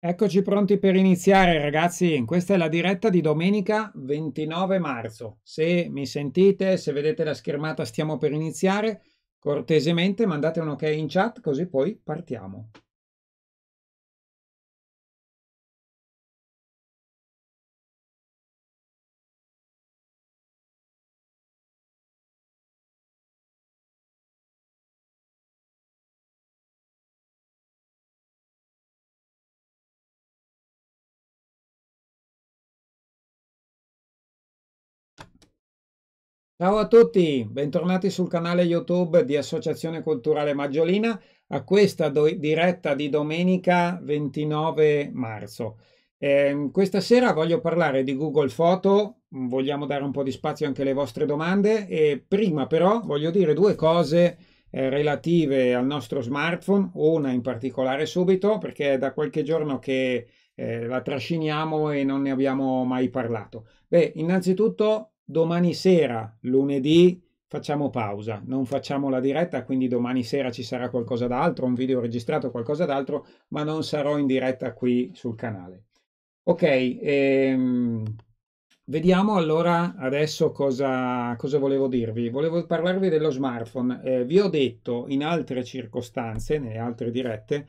Eccoci pronti per iniziare ragazzi, questa è la diretta di domenica 29 marzo. Se mi sentite, se vedete la schermata stiamo per iniziare, cortesemente mandate un ok in chat così poi partiamo. Ciao a tutti, bentornati sul canale YouTube di Associazione Culturale Maggiolina a questa diretta di domenica 29 marzo. Eh, questa sera voglio parlare di Google Photo, mm, vogliamo dare un po' di spazio anche alle vostre domande e prima però voglio dire due cose eh, relative al nostro smartphone, una in particolare subito perché è da qualche giorno che eh, la trasciniamo e non ne abbiamo mai parlato. Beh, innanzitutto domani sera, lunedì, facciamo pausa, non facciamo la diretta, quindi domani sera ci sarà qualcosa d'altro, un video registrato, qualcosa d'altro, ma non sarò in diretta qui sul canale. Ok, ehm, vediamo allora adesso cosa, cosa, volevo dirvi. Volevo parlarvi dello smartphone. Eh, vi ho detto in altre circostanze, nelle altre dirette,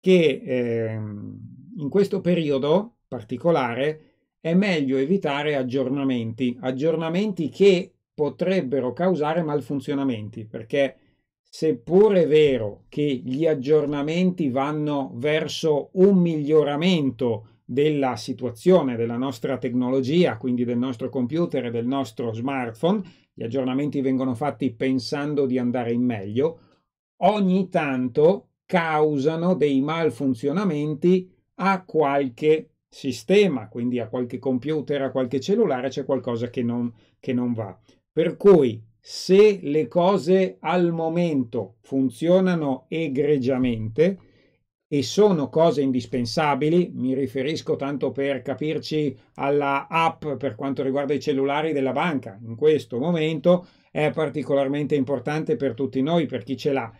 che ehm, in questo periodo particolare è meglio evitare aggiornamenti, aggiornamenti che potrebbero causare malfunzionamenti, perché seppur è vero che gli aggiornamenti vanno verso un miglioramento della situazione della nostra tecnologia, quindi del nostro computer e del nostro smartphone, gli aggiornamenti vengono fatti pensando di andare in meglio, ogni tanto causano dei malfunzionamenti a qualche sistema, quindi a qualche computer, a qualche cellulare, c'è qualcosa che non, che non va. Per cui se le cose al momento funzionano egregiamente e sono cose indispensabili, mi riferisco tanto per capirci alla app per quanto riguarda i cellulari della banca, in questo momento è particolarmente importante per tutti noi, per chi ce l'ha.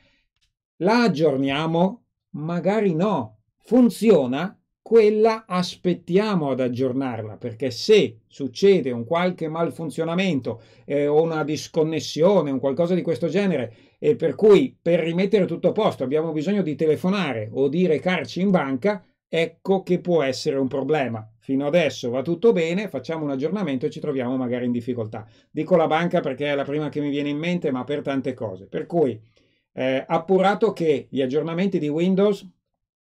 La aggiorniamo? Magari no. Funziona? quella aspettiamo ad aggiornarla perché se succede un qualche malfunzionamento eh, o una disconnessione, un qualcosa di questo genere, e per cui per rimettere tutto a posto abbiamo bisogno di telefonare o di recarci in banca, ecco che può essere un problema. Fino adesso va tutto bene, facciamo un aggiornamento e ci troviamo magari in difficoltà. Dico la banca perché è la prima che mi viene in mente, ma per tante cose. Per cui eh, appurato che gli aggiornamenti di Windows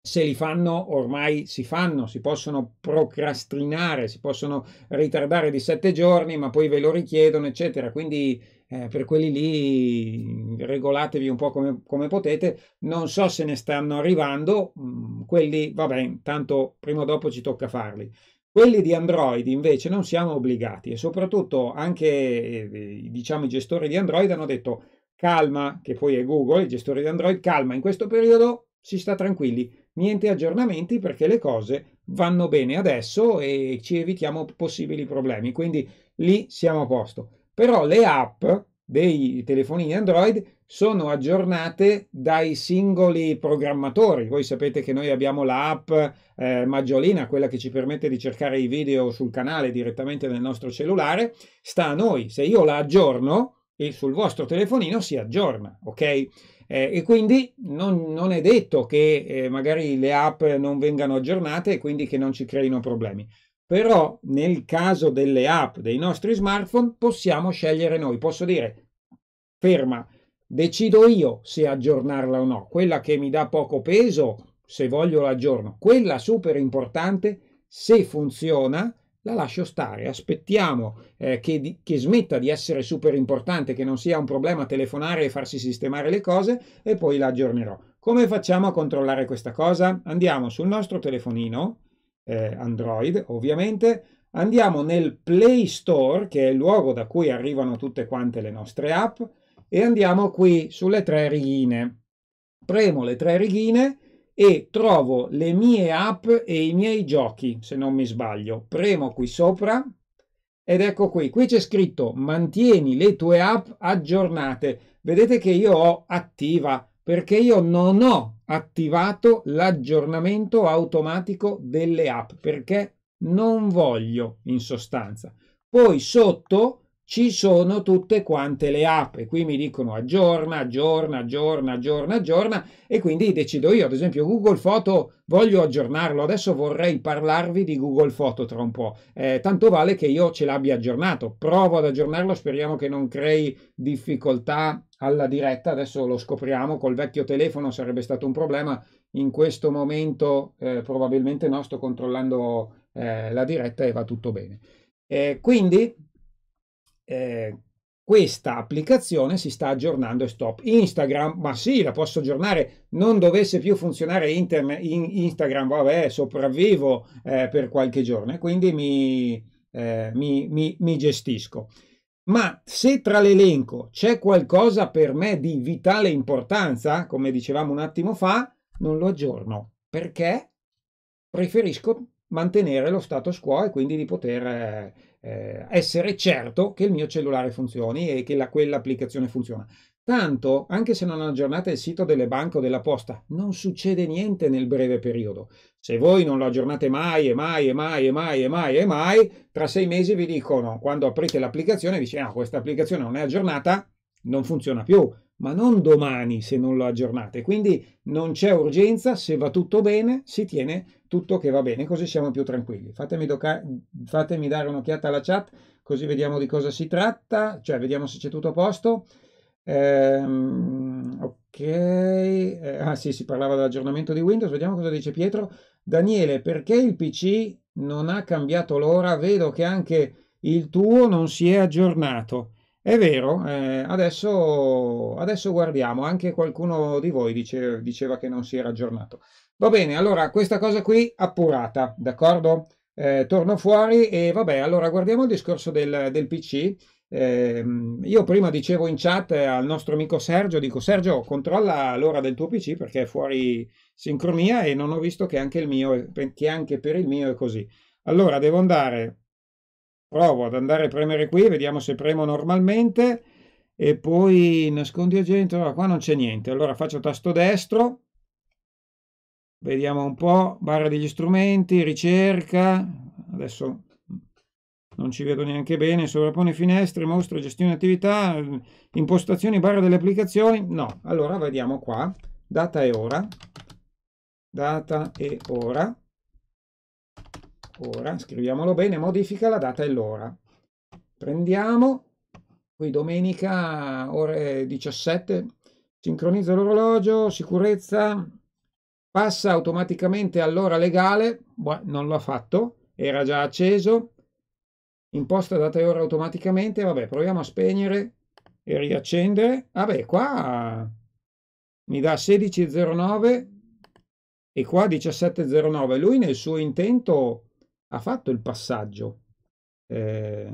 se li fanno ormai si fanno, si possono procrastinare, si possono ritardare di sette giorni, ma poi ve lo richiedono, eccetera. Quindi eh, per quelli lì regolatevi un po' come, come, potete. Non so se ne stanno arrivando, mm, quelli vabbè, tanto prima o dopo ci tocca farli. Quelli di Android invece non siamo obbligati e soprattutto anche eh, diciamo, i gestori di Android hanno detto calma, che poi è Google, i gestori di Android, calma, in questo periodo si sta tranquilli, niente aggiornamenti perché le cose vanno bene adesso e ci evitiamo possibili problemi. Quindi lì siamo a posto. Però le app dei telefonini Android sono aggiornate dai singoli programmatori. Voi sapete che noi abbiamo l'app eh, Maggiolina, quella che ci permette di cercare i video sul canale direttamente nel nostro cellulare. Sta a noi, se io la aggiorno e sul vostro telefonino si aggiorna, ok? Eh, e quindi non, non, è detto che eh, magari le app non vengano aggiornate e quindi che non ci creino problemi. Però nel caso delle app dei nostri smartphone possiamo scegliere noi. Posso dire, ferma, decido io se aggiornarla o no. Quella che mi dà poco peso, se voglio l'aggiorno. Quella super importante, se funziona, la lascio stare, aspettiamo eh, che, di, che, smetta di essere super importante, che non sia un problema telefonare e farsi sistemare le cose e poi la aggiornerò. Come facciamo a controllare questa cosa? Andiamo sul nostro telefonino eh, Android, ovviamente, andiamo nel Play Store, che è il luogo da cui arrivano tutte quante le nostre app, e andiamo qui sulle tre righine. Premo le tre righine e trovo le mie app e i miei giochi, se non mi sbaglio. Premo qui sopra ed ecco qui. Qui c'è scritto mantieni le tue app aggiornate. Vedete che io ho attiva perché io non ho attivato l'aggiornamento automatico delle app perché non voglio in sostanza. Poi sotto ci sono tutte quante le app e qui mi dicono aggiorna, aggiorna, aggiorna, aggiorna, aggiorna e quindi decido io, ad esempio Google Photo voglio aggiornarlo, adesso vorrei parlarvi di Google Photo tra un po', eh, tanto vale che io ce l'abbia aggiornato, provo ad aggiornarlo, speriamo che non crei difficoltà alla diretta, adesso lo scopriamo, col vecchio telefono sarebbe stato un problema, in questo momento eh, probabilmente no, sto controllando eh, la diretta e va tutto bene. Eh, quindi eh, questa applicazione si sta aggiornando e stop. Instagram, ma sì, la posso aggiornare, non dovesse più funzionare internet, in Instagram, vabbè, sopravvivo eh, per qualche giorno e quindi mi, eh, mi, mi, mi gestisco. Ma se tra l'elenco c'è qualcosa per me di vitale importanza, come dicevamo un attimo fa, non lo aggiorno perché preferisco mantenere lo status quo e quindi di poter eh, essere certo che il mio cellulare funzioni e che la, quell'applicazione funziona. Tanto, anche se non aggiornate il sito delle banche o della posta, non succede niente nel breve periodo. Se voi non lo aggiornate mai e mai e mai e mai e mai e mai, tra sei mesi vi dicono, quando aprite l'applicazione, dice, ah, questa applicazione non è aggiornata, non funziona più ma non domani se non lo aggiornate. Quindi non c'è urgenza, se va tutto bene, si tiene tutto che va bene, così siamo più tranquilli. Fatemi, fatemi dare un'occhiata alla chat, così vediamo di cosa si tratta, cioè vediamo se c'è tutto a posto. Ehm, ok, eh, ah sì, si parlava dell'aggiornamento di Windows, vediamo cosa dice Pietro. Daniele, perché il PC non ha cambiato l'ora? Vedo che anche il tuo non si è aggiornato. È vero, eh, adesso, adesso, guardiamo, anche qualcuno di voi dice, diceva che non si era aggiornato. Va bene, allora questa cosa qui appurata, d'accordo? Eh, torno fuori e vabbè, allora guardiamo il discorso del, del PC. Eh, io prima dicevo in chat al nostro amico Sergio, dico Sergio controlla l'ora del tuo PC perché è fuori sincronia e non ho visto che anche, il mio, che anche per il mio è così. Allora devo andare provo ad andare a premere qui, vediamo se premo normalmente e poi nascondi agente, allora qua non c'è niente, allora faccio tasto destro, vediamo un po', barra degli strumenti, ricerca, adesso non ci vedo neanche bene, sovrappone finestre, mostra, gestione attività, impostazioni, barra delle applicazioni, no, allora vediamo qua, data e ora, data e ora, ora scriviamolo bene, modifica la data e l'ora. Prendiamo, qui domenica ore 17, sincronizza l'orologio, sicurezza, passa automaticamente all'ora legale, Beh, non l'ha fatto, era già acceso, imposta data e ora automaticamente, vabbè proviamo a spegnere e riaccendere, vabbè qua mi dà 16.09 e qua 17.09, lui nel suo intento ha fatto il passaggio eh,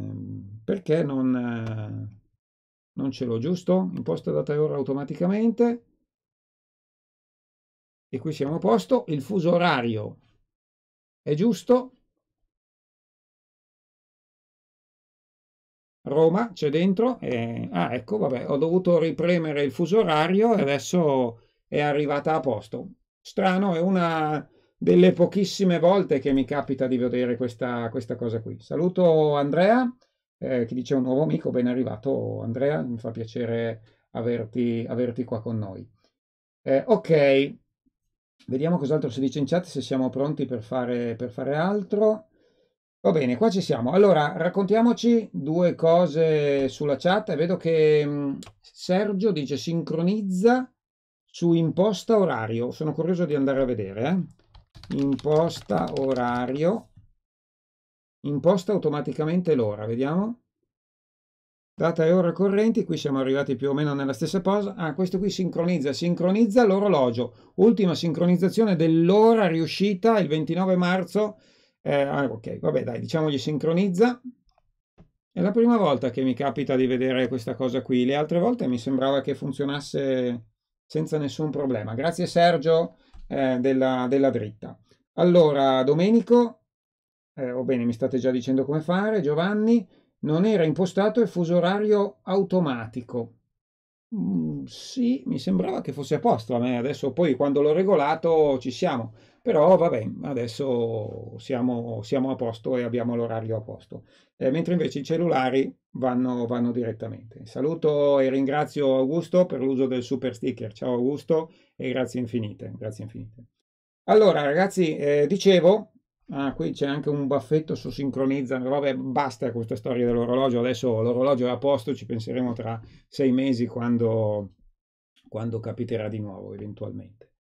perché non, eh, non ce l'ho giusto imposta data e ora automaticamente e qui siamo a posto il fuso orario è giusto Roma c'è dentro e, eh, ah ecco vabbè ho dovuto ripremere il fuso orario e adesso è arrivata a posto strano è una delle pochissime volte che mi capita di vedere questa, questa cosa qui. Saluto Andrea, eh, che dice un nuovo amico, ben arrivato Andrea, mi fa piacere averti, averti qua con noi. Eh, ok, vediamo cos'altro si dice in chat, se siamo pronti per fare, per fare altro. Va bene, qua ci siamo. Allora, raccontiamoci due cose sulla chat. Vedo che mm, Sergio dice sincronizza su imposta orario. Sono curioso di andare a vedere. Eh? imposta orario, imposta automaticamente l'ora, vediamo. Data e ora correnti, qui siamo arrivati più o meno nella stessa posa Ah, questo qui sincronizza, sincronizza l'orologio. Ultima sincronizzazione dell'ora riuscita il 29 marzo. Eh, ah, ok, vabbè dai, diciamogli sincronizza. È la prima volta che mi capita di vedere questa cosa qui. Le altre volte mi sembrava che funzionasse senza nessun problema. Grazie Sergio eh, della, della, dritta. Allora, Domenico, eh, o bene, mi state già dicendo come fare, Giovanni, non era impostato il fuso orario automatico. Mm, sì, mi sembrava che fosse a posto a me, adesso poi quando l'ho regolato ci siamo. Però vabbè, adesso siamo, siamo a posto e abbiamo l'orario a posto. Eh, mentre invece i cellulari vanno, vanno direttamente. Saluto e ringrazio Augusto per l'uso del super sticker. Ciao Augusto e grazie infinite. Grazie infinite. Allora ragazzi, eh, dicevo, Ah, qui c'è anche un baffetto su sincronizza. Vabbè, basta questa storia dell'orologio. Adesso l'orologio è a posto, ci penseremo tra sei mesi quando, quando capiterà di nuovo, eventualmente.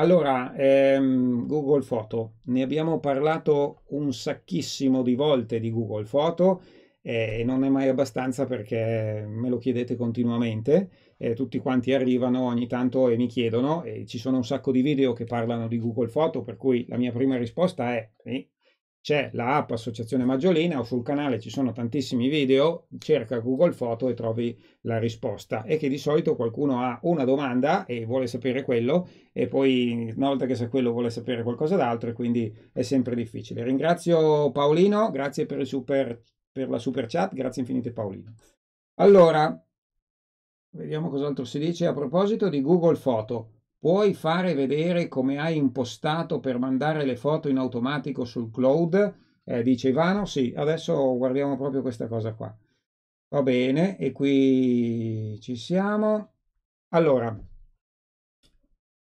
Allora, ehm, Google Photo, ne abbiamo parlato un sacchissimo di volte di Google Photo eh, e eh, non è mai abbastanza perché me lo chiedete continuamente, eh, tutti quanti arrivano ogni tanto e mi chiedono, e ci sono un sacco di video che parlano di Google Photo, per cui la mia prima risposta è sì, c'è la app Associazione Maggiolina o sul canale ci sono tantissimi video, cerca Google Foto e trovi la risposta. E che di solito qualcuno ha una domanda e vuole sapere quello e poi una volta che sa quello vuole sapere qualcosa d'altro e quindi è sempre difficile. Ringrazio Paolino, grazie per, super, per la super chat, grazie infinite Paolino. Allora, vediamo cos'altro si dice a proposito di Google Foto. Puoi fare vedere come hai impostato per mandare le foto in automatico sul cloud? Eh, dice Ivano, sì, adesso guardiamo proprio questa cosa qua. Va bene, e qui ci siamo. Allora,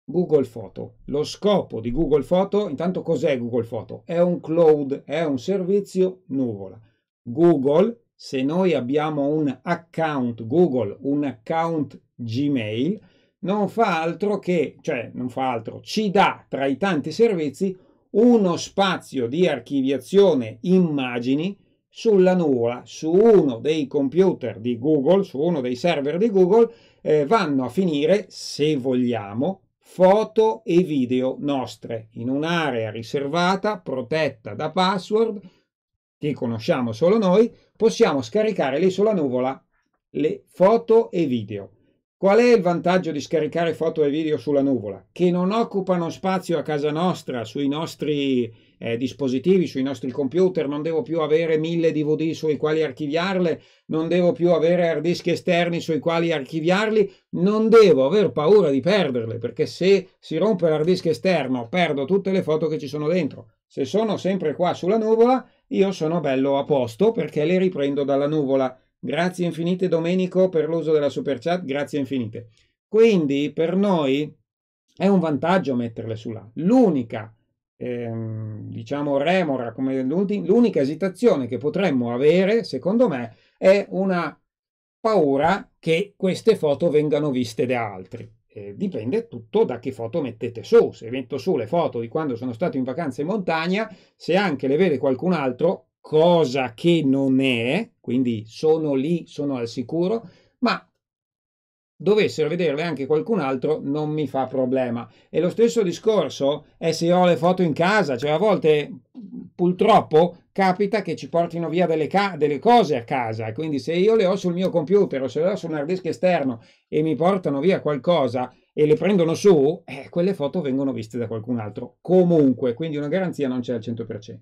Google Photo. Lo scopo di Google Photo, intanto cos'è Google Photo? È un cloud, è un servizio nuvola. Google, se noi abbiamo un account Google, un account Gmail, non fa altro che, cioè non fa altro, ci dà tra i tanti servizi uno spazio di archiviazione immagini sulla nuvola, su uno dei computer di Google, su uno dei server di Google, eh, vanno a finire, se vogliamo, foto e video nostre in un'area riservata, protetta da password, che conosciamo solo noi, possiamo scaricare lì sulla nuvola le foto e video Qual è il vantaggio di scaricare foto e video sulla nuvola? Che non occupano spazio a casa nostra, sui nostri eh, dispositivi, sui nostri computer, non devo più avere mille DVD sui quali archiviarle, non devo più avere hard disk esterni sui quali archiviarli, non devo aver paura di perderle, perché se si rompe l'hard disk esterno perdo tutte le foto che ci sono dentro. Se sono sempre qua sulla nuvola, io sono bello a posto perché le riprendo dalla nuvola. Grazie infinite Domenico per l'uso della super chat, grazie infinite. Quindi per noi è un vantaggio metterle su sulla. L'unica, ehm, diciamo, remora, come l'unica esitazione che potremmo avere, secondo me, è una paura che queste foto vengano viste da altri. Eh, dipende tutto da che foto mettete su. Se metto su le foto di quando sono stato in vacanza in montagna, se anche le vede qualcun altro, cosa che non è, quindi sono lì, sono al sicuro, ma dovessero vederle anche qualcun altro non mi fa problema. E lo stesso discorso è se ho le foto in casa, cioè a volte purtroppo capita che ci portino via delle, ca- delle cose a casa, quindi se io le ho sul mio computer o se le ho su un hard disk esterno e mi portano via qualcosa e le prendono su, eh, quelle foto vengono viste da qualcun altro comunque, quindi una garanzia non c'è al 100%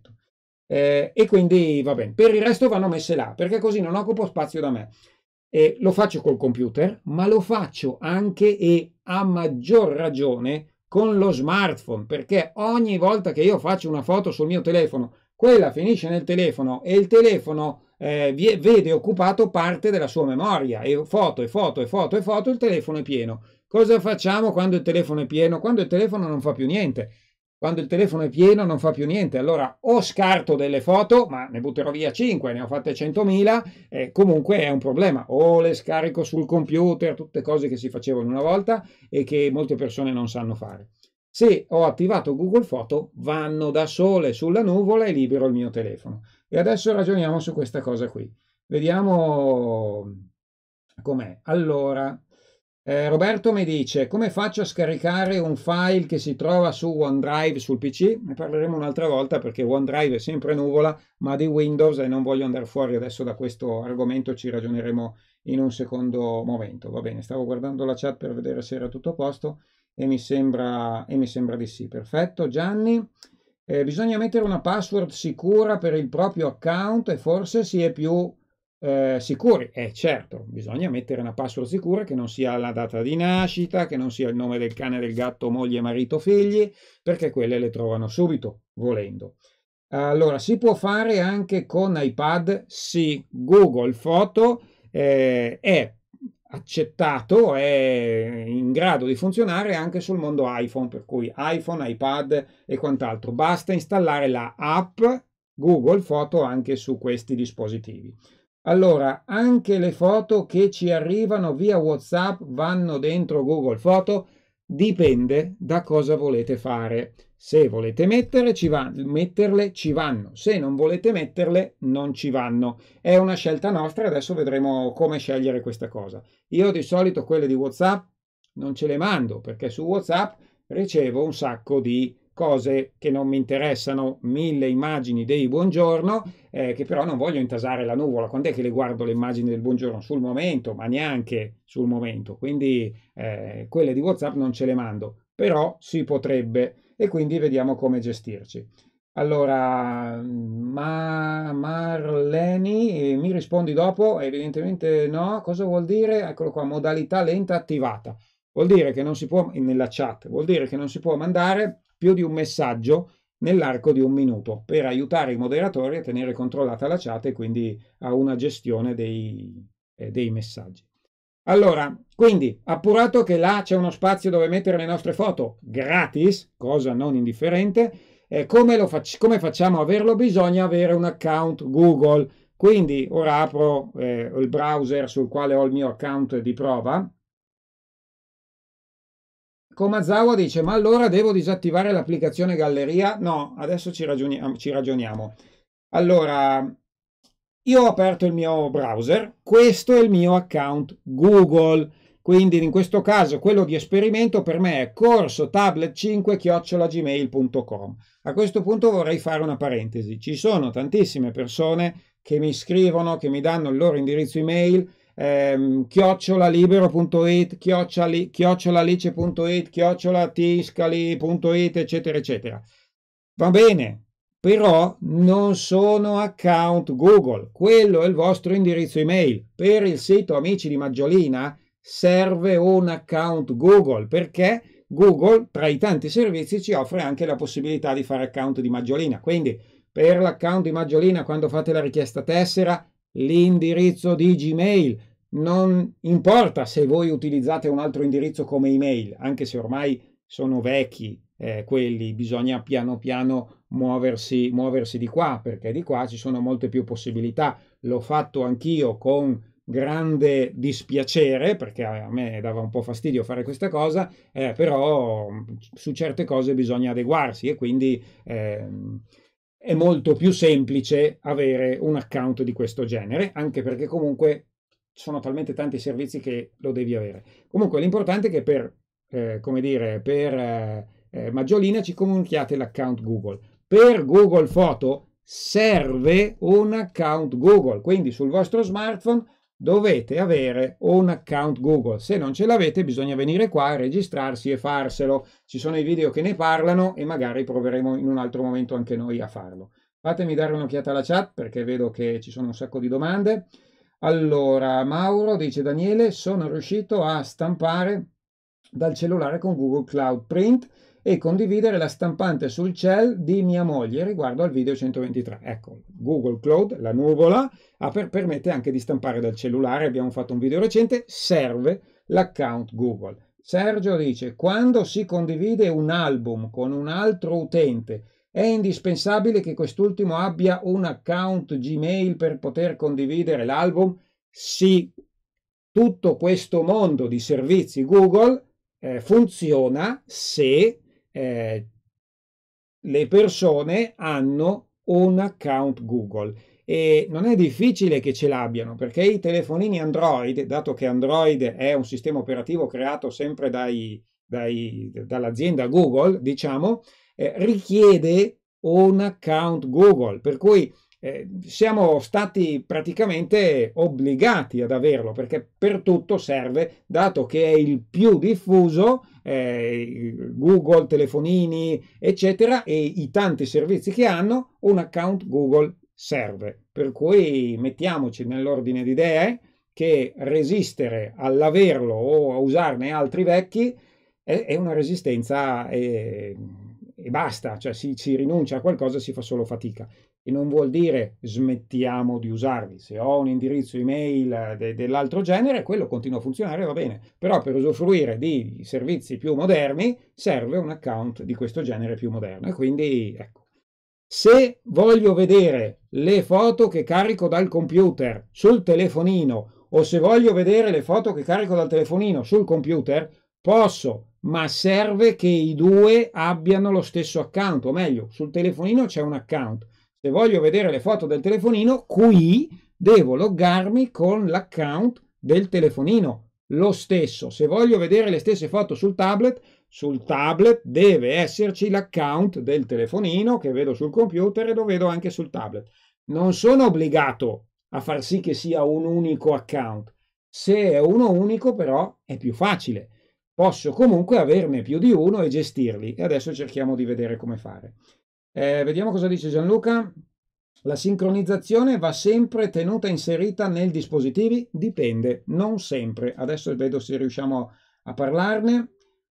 eh, e quindi va bene. Per il resto vanno messe là, perché così non occupo spazio da me. Eh, lo faccio col computer, ma lo faccio anche e a maggior ragione con lo smartphone, perché ogni volta che io faccio una foto sul mio telefono, quella finisce nel telefono e il telefono eh, vede occupato parte della sua memoria e foto e foto e foto e foto, il telefono è pieno. Cosa facciamo quando il telefono è pieno? Quando il telefono non fa più niente quando il telefono è pieno non fa più niente, allora o scarto delle foto, ma ne butterò via 5, ne ho fatte 100.000, eh, comunque è un problema, o le scarico sul computer, tutte cose che si facevano una volta e che molte persone non sanno fare. Se ho attivato Google Photo, vanno da sole sulla nuvola e libero il mio telefono. E adesso ragioniamo su questa cosa qui. Vediamo com'è. Allora, eh, Roberto mi dice come faccio a scaricare un file che si trova su OneDrive sul PC? Ne parleremo un'altra volta perché OneDrive è sempre nuvola, ma di Windows e non voglio andare fuori adesso da questo argomento, ci ragioneremo in un secondo momento. Va bene, stavo guardando la chat per vedere se era tutto a posto e mi sembra, e mi sembra di sì. Perfetto, Gianni. Eh, bisogna mettere una password sicura per il proprio account e forse si è più eh, sicuri. Eh certo, bisogna mettere una password sicura che non sia la data di nascita, che non sia il nome del cane, del gatto, moglie, marito, figli, perché quelle le trovano subito, volendo. Allora, si può fare anche con iPad? Sì, Google Photo eh, è accettato, è in grado di funzionare anche sul mondo iPhone, per cui iPhone, iPad e quant'altro. Basta installare la app Google Photo anche su questi dispositivi. Allora, anche le foto che ci arrivano via WhatsApp vanno dentro Google Photo? Dipende da cosa volete fare. Se volete mettere, ci va, metterle, ci vanno. Se non volete metterle, non ci vanno. È una scelta nostra, adesso vedremo come scegliere questa cosa. Io di solito quelle di WhatsApp non ce le mando perché su WhatsApp ricevo un sacco di cose che non mi interessano, mille immagini dei buongiorno, eh, che però non voglio intasare la nuvola. Quando è che le guardo le immagini del buongiorno? Sul momento, ma neanche sul momento. Quindi eh, quelle di WhatsApp non ce le mando, però si potrebbe e quindi vediamo come gestirci. Allora, ma Marleni, eh, mi rispondi dopo? Evidentemente no. Cosa vuol dire? Eccolo qua, modalità lenta attivata. Vuol dire che non si può, nella chat, vuol dire che non si può mandare più di un messaggio nell'arco di un minuto per aiutare i moderatori a tenere controllata la chat e quindi a una gestione dei, eh, dei messaggi. Allora, quindi appurato che là c'è uno spazio dove mettere le nostre foto gratis, cosa non indifferente, eh, come, fac- come, facciamo a averlo? Bisogna avere un account Google. Quindi ora apro eh, il browser sul quale ho il mio account di prova Komazawa dice, ma allora devo disattivare l'applicazione galleria? No, adesso ci, ragioniamo. Ah, ci ragioniamo. Allora, io ho aperto il mio browser, questo è il mio account Google. Quindi in questo caso quello di esperimento per me è corso tablet5-gmail.com. A questo punto vorrei fare una parentesi. Ci sono tantissime persone che mi scrivono, che mi danno il loro indirizzo email ehm, chiocciolalibero.it, chioccioli, chiocciolalice.it, chiocciolatiscali.it, eccetera, eccetera. Va bene, però non sono account Google, quello è il vostro indirizzo email. Per il sito Amici di Maggiolina serve un account Google perché Google, tra i tanti servizi, ci offre anche la possibilità di fare account di Maggiolina. Quindi per l'account di Maggiolina, quando fate la richiesta tessera, l'indirizzo di Gmail. Non importa se voi utilizzate un altro indirizzo come email, anche se ormai sono vecchi eh, quelli, bisogna piano piano muoversi, muoversi di qua, perché di qua ci sono molte più possibilità. L'ho fatto anch'io con grande dispiacere, perché a me dava un po' fastidio fare questa cosa, eh, però su certe cose bisogna adeguarsi e quindi... Eh, è molto più semplice avere un account di questo genere, anche perché comunque sono talmente tanti servizi che lo devi avere. Comunque l'importante è che per, eh, come dire, per eh, eh Maggiolina ci comunichiate l'account Google. Per Google Photo serve un account Google, quindi sul vostro smartphone dovete avere un account Google. Se non ce l'avete bisogna venire qua, registrarsi e farselo. Ci sono i video che ne parlano e magari proveremo in un altro momento anche noi a farlo. Fatemi dare un'occhiata alla chat perché vedo che ci sono un sacco di domande. Allora, Mauro dice Daniele, sono riuscito a stampare dal cellulare con Google Cloud Print e condividere la stampante sul cell di mia moglie riguardo al video 123. Ecco, Google Cloud, la nuvola, permette anche di stampare dal cellulare, abbiamo fatto un video recente, serve l'account Google. Sergio dice, quando si condivide un album con un altro utente, è indispensabile che quest'ultimo abbia un account Gmail per poter condividere l'album? Sì, tutto questo mondo di servizi Google eh, funziona se eh, le persone hanno un account Google e non è difficile che ce l'abbiano perché i telefonini Android, dato che Android è un sistema operativo creato sempre dai, dai, dall'azienda Google, diciamo, eh, richiede un account Google, per cui eh, siamo stati praticamente obbligati ad averlo perché per tutto serve, dato che è il più diffuso, eh, Google, telefonini, eccetera, e i tanti servizi che hanno, un account Google serve. Per cui mettiamoci nell'ordine di idee che resistere all'averlo o a usarne altri vecchi è, è una resistenza... È, eh, e basta, cioè si, si rinuncia a qualcosa, e si fa solo fatica e non vuol dire smettiamo di usarli. Se ho un indirizzo email eh, de- dell'altro genere, quello continua a funzionare, va bene. Però per usufruire di servizi più moderni serve un account di questo genere più moderno. E quindi, ecco. Se voglio vedere le foto che carico dal computer sul telefonino o se voglio vedere le foto che carico dal telefonino sul computer, posso ma serve che i due abbiano lo stesso account, o meglio, sul telefonino c'è un account, se voglio vedere le foto del telefonino, qui devo loggarmi con l'account del telefonino. Lo stesso, se voglio vedere le stesse foto sul tablet, sul tablet deve esserci l'account del telefonino che vedo sul computer e lo vedo anche sul tablet. Non sono obbligato a far sì che sia un unico account. Se è uno unico però è più facile. Posso comunque averne più di uno e gestirli. E adesso cerchiamo di vedere come fare. Eh, vediamo cosa dice Gianluca. La sincronizzazione va sempre tenuta inserita nei dispositivi? Dipende, non sempre. Adesso vedo se riusciamo a parlarne.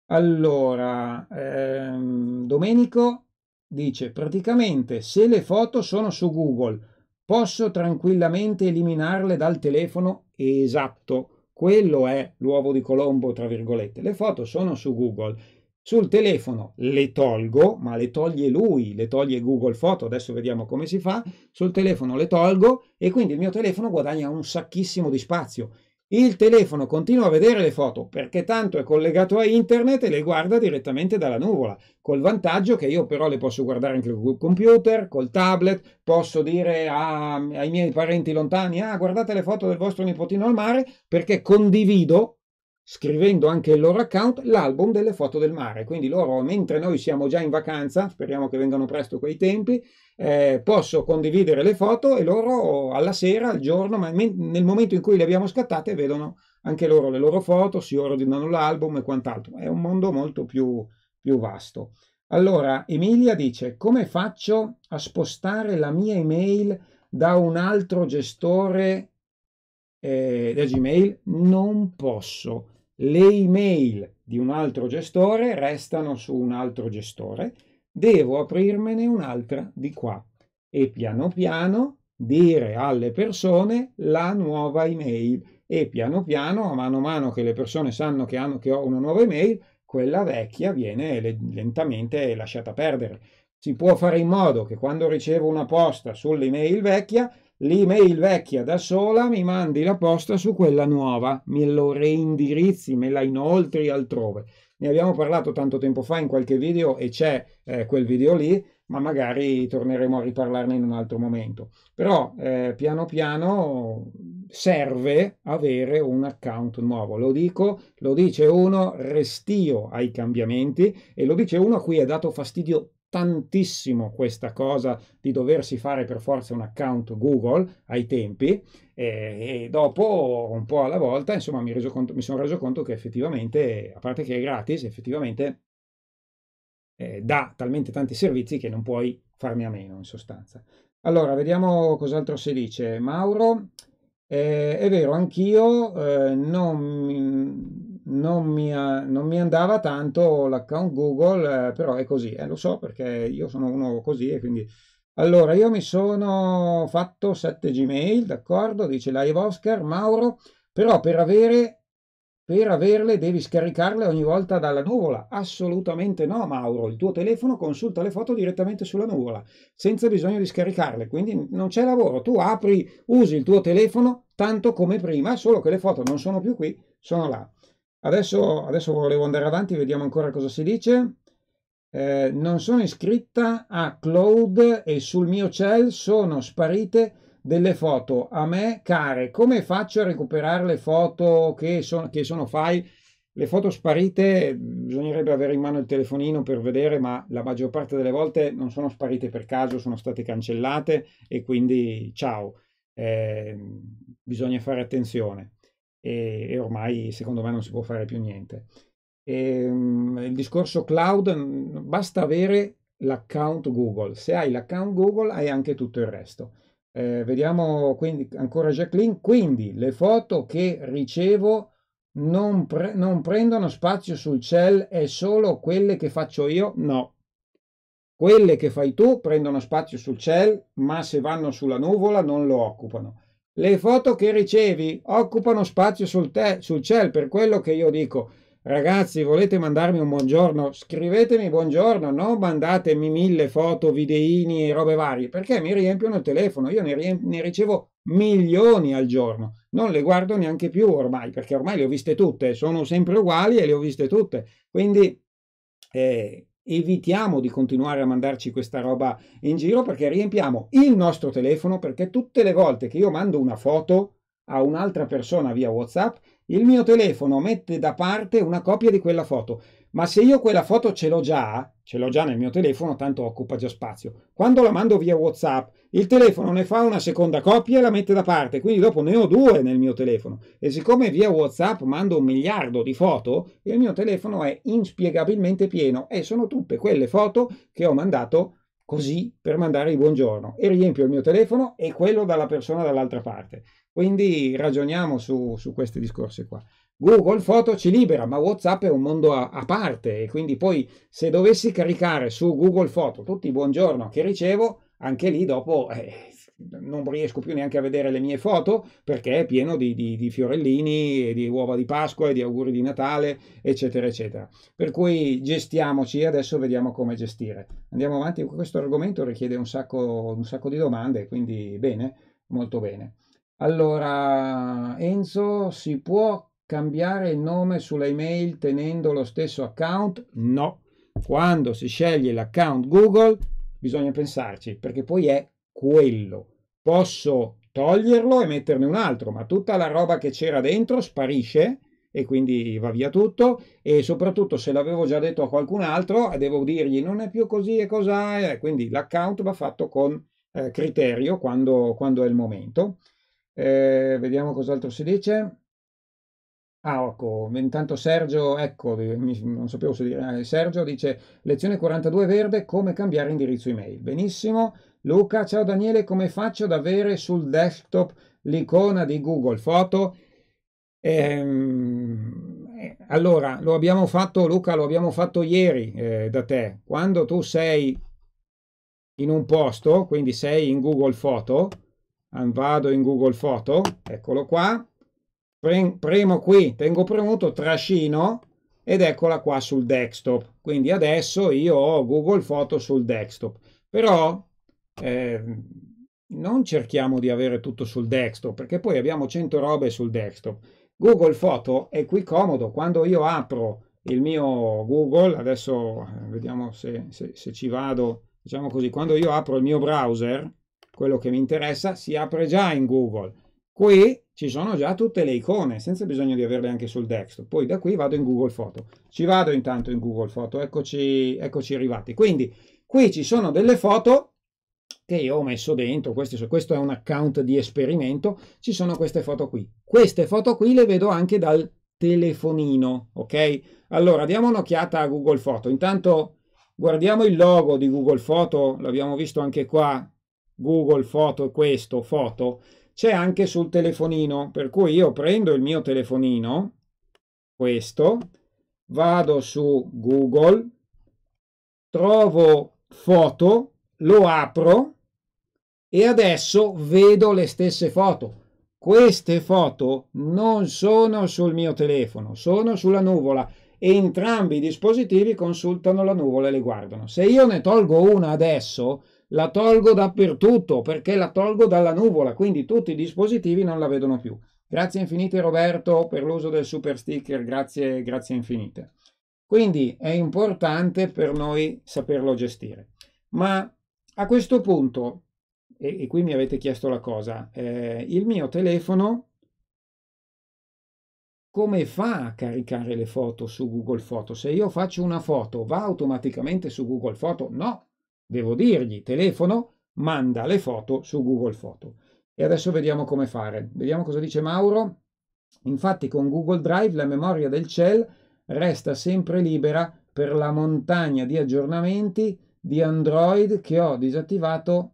Allora, ehm, Domenico dice praticamente se le foto sono su Google posso tranquillamente eliminarle dal telefono? Esatto, quello è l'uovo di Colombo, tra virgolette. Le foto sono su Google sul telefono le tolgo, ma le toglie lui, le toglie Google Photo, adesso vediamo come si fa. Sul telefono le tolgo e quindi il mio telefono guadagna un sacchissimo di spazio. Il telefono continua a vedere le foto perché tanto è collegato a internet e le guarda direttamente dalla nuvola, col vantaggio che io però le posso guardare anche col computer, col tablet, posso dire a, ai miei parenti lontani, ah guardate le foto del vostro nipotino al mare perché condivido scrivendo anche il loro account, l'album delle foto del mare. Quindi loro, mentre noi siamo già in vacanza, speriamo che vengano presto quei tempi, eh, posso condividere le foto e loro alla sera, al giorno, ma nel momento in cui le abbiamo scattate, vedono anche loro le loro foto, si ordinano l'album e quant'altro. È un mondo molto più, più vasto. Allora, Emilia dice, come faccio a spostare la mia email da un altro gestore eh, da Gmail? Non posso le email di un altro gestore restano su un altro gestore, devo aprirmene un'altra di qua e piano piano dire alle persone la nuova email e piano piano, a mano a mano che le persone sanno che, hanno, che ho una nuova email, quella vecchia viene lentamente lasciata perdere. Si può fare in modo che quando ricevo una posta sull'email vecchia, l'email vecchia da sola mi mandi la posta su quella nuova, me lo reindirizzi, me la inoltri altrove. Ne abbiamo parlato tanto tempo fa in qualche video e c'è eh, quel video lì, ma magari torneremo a riparlarne in un altro momento. Però eh, piano piano serve avere un account nuovo. Lo dico, lo dice uno restio ai cambiamenti e lo dice uno a cui è dato fastidio tantissimo questa cosa di doversi fare per forza un account Google ai tempi e, e dopo un po' alla volta insomma mi, conto, mi, sono reso conto che effettivamente a parte che è gratis effettivamente eh, dà talmente tanti servizi che non puoi farne a meno in sostanza allora vediamo cos'altro si dice Mauro eh, è vero anch'io eh, non non mi, eh, non mi, andava tanto l'account Google, eh, però è così, eh, lo so perché io sono uno così e quindi... Allora, io mi sono fatto 7 Gmail, d'accordo, dice Live Oscar, Mauro, però per, avere, per averle devi scaricarle ogni volta dalla nuvola. Assolutamente no, Mauro, il tuo telefono consulta le foto direttamente sulla nuvola, senza bisogno di scaricarle, quindi non c'è lavoro. Tu apri, usi il tuo telefono tanto come prima, solo che le foto non sono più qui, sono là. Adesso, adesso volevo andare avanti, vediamo ancora cosa si dice. Eh, non sono iscritta a Cloud e sul mio cell sono sparite delle foto a me care. Come faccio a recuperare le foto che sono, che sono file? Le foto sparite bisognerebbe avere in mano il telefonino per vedere, ma la maggior parte delle volte non sono sparite per caso, sono state cancellate e quindi ciao, eh, bisogna fare attenzione e, e ormai secondo me non si può fare più niente. E, ehm, il discorso cloud, basta avere l'account Google. Se hai l'account Google hai anche tutto il resto. Eh, vediamo quindi ancora Jacqueline. Quindi le foto che ricevo non, pre non prendono spazio sul cell, è solo quelle che faccio io? No. Quelle che fai tu prendono spazio sul cell, ma se vanno sulla nuvola non lo occupano. Le foto che ricevi occupano spazio sul, te, sul cell, per quello che io dico. Ragazzi, volete mandarmi un buongiorno? Scrivetemi buongiorno, non mandatemi mille foto, videini e robe varie, perché mi riempiono il telefono. Io ne, riemp- ne, ricevo milioni al giorno, non le guardo neanche più ormai, perché ormai le ho viste tutte, sono sempre uguali e le ho viste tutte. Quindi eh, evitiamo di continuare a mandarci questa roba in giro perché riempiamo il nostro telefono perché tutte le volte che io mando una foto a un'altra persona via WhatsApp, il mio telefono mette da parte una copia di quella foto. Ma se io quella foto ce l'ho già, ce l'ho già nel mio telefono, tanto occupa già spazio. Quando la mando via WhatsApp il telefono ne fa una seconda coppia e la mette da parte, quindi dopo ne ho due nel mio telefono. E siccome via WhatsApp mando un miliardo di foto, il mio telefono è inspiegabilmente pieno e sono tutte quelle foto che ho mandato così per mandare il buongiorno e riempio il mio telefono e quello dalla persona dall'altra parte. Quindi ragioniamo su, su questi discorsi qua. Google Foto ci libera, ma WhatsApp è un mondo a, a, parte e quindi poi se dovessi caricare su Google Foto tutti i buongiorno che ricevo, anche lì dopo eh, non riesco più neanche a vedere le mie foto perché è pieno di, di, di fiorellini, di uova di Pasqua e di auguri di Natale, eccetera, eccetera. Per cui gestiamoci e adesso vediamo come gestire. Andiamo avanti, questo argomento richiede un sacco, un sacco di domande, quindi bene, molto bene. Allora, Enzo, si può cambiare il nome sulla email tenendo lo stesso account? No. Quando si sceglie l'account Google bisogna pensarci, perché poi è quello. Posso toglierlo e metterne un altro, ma tutta la roba che c'era dentro sparisce e quindi va via tutto e soprattutto se l'avevo già detto a qualcun altro devo dirgli non è più così e cos'ha e quindi l'account va fatto con eh, criterio quando, quando, è il momento. Eh, vediamo cos'altro si dice. Ah, ecco, intanto Sergio, ecco, non sapevo se dire, eh, Sergio dice lezione 42 verde, come cambiare indirizzo email. Benissimo. Luca, ciao Daniele, come faccio ad avere sul desktop l'icona di Google Foto? Ehm, eh, allora, lo abbiamo fatto, Luca, lo abbiamo fatto ieri eh, da te. Quando tu sei in un posto, quindi sei in Google Foto, ah, vado in Google Foto, eccolo qua, premo qui, tengo premuto, trascino ed eccola qua sul desktop. Quindi adesso io ho Google Photo sul desktop. Però eh, non cerchiamo di avere tutto sul desktop, perché poi abbiamo 100 robe sul desktop. Google Photo è qui comodo. Quando io apro il mio Google, adesso eh, vediamo se, se, se ci vado, diciamo così, quando io apro il mio browser, quello che mi interessa, si apre già in Google. Qui ci sono già tutte le icone, senza bisogno di averle anche sul desktop. Poi da qui vado in Google Photo. Ci vado intanto in Google Photo, eccoci, eccoci arrivati. Quindi qui ci sono delle foto che io ho messo dentro, questo, questo è un account di esperimento, ci sono queste foto qui. Queste foto qui le vedo anche dal telefonino, ok? Allora, diamo un'occhiata a Google Photo. Intanto guardiamo il logo di Google Photo, l'abbiamo visto anche qua, Google Photo, questo, foto c'è anche sul telefonino, per cui io prendo il mio telefonino, questo, vado su Google, trovo foto, lo apro e adesso vedo le stesse foto. Queste foto non sono sul mio telefono, sono sulla nuvola e entrambi i dispositivi consultano la nuvola e le guardano. Se io ne tolgo una adesso, la tolgo dappertutto perché la tolgo dalla nuvola, quindi tutti i dispositivi non la vedono più. Grazie infinite Roberto per l'uso del super sticker, grazie, grazie infinite. Quindi è importante per noi saperlo gestire. Ma a questo punto, e, e qui mi avete chiesto la cosa, eh, il mio telefono come fa a caricare le foto su Google Foto? Se io faccio una foto, va automaticamente su Google Foto? No, Devo dirgli telefono, manda le foto su Google Foto. E adesso vediamo come fare. Vediamo cosa dice Mauro. Infatti con Google Drive la memoria del CEL resta sempre libera per la montagna di aggiornamenti di Android che ho disattivato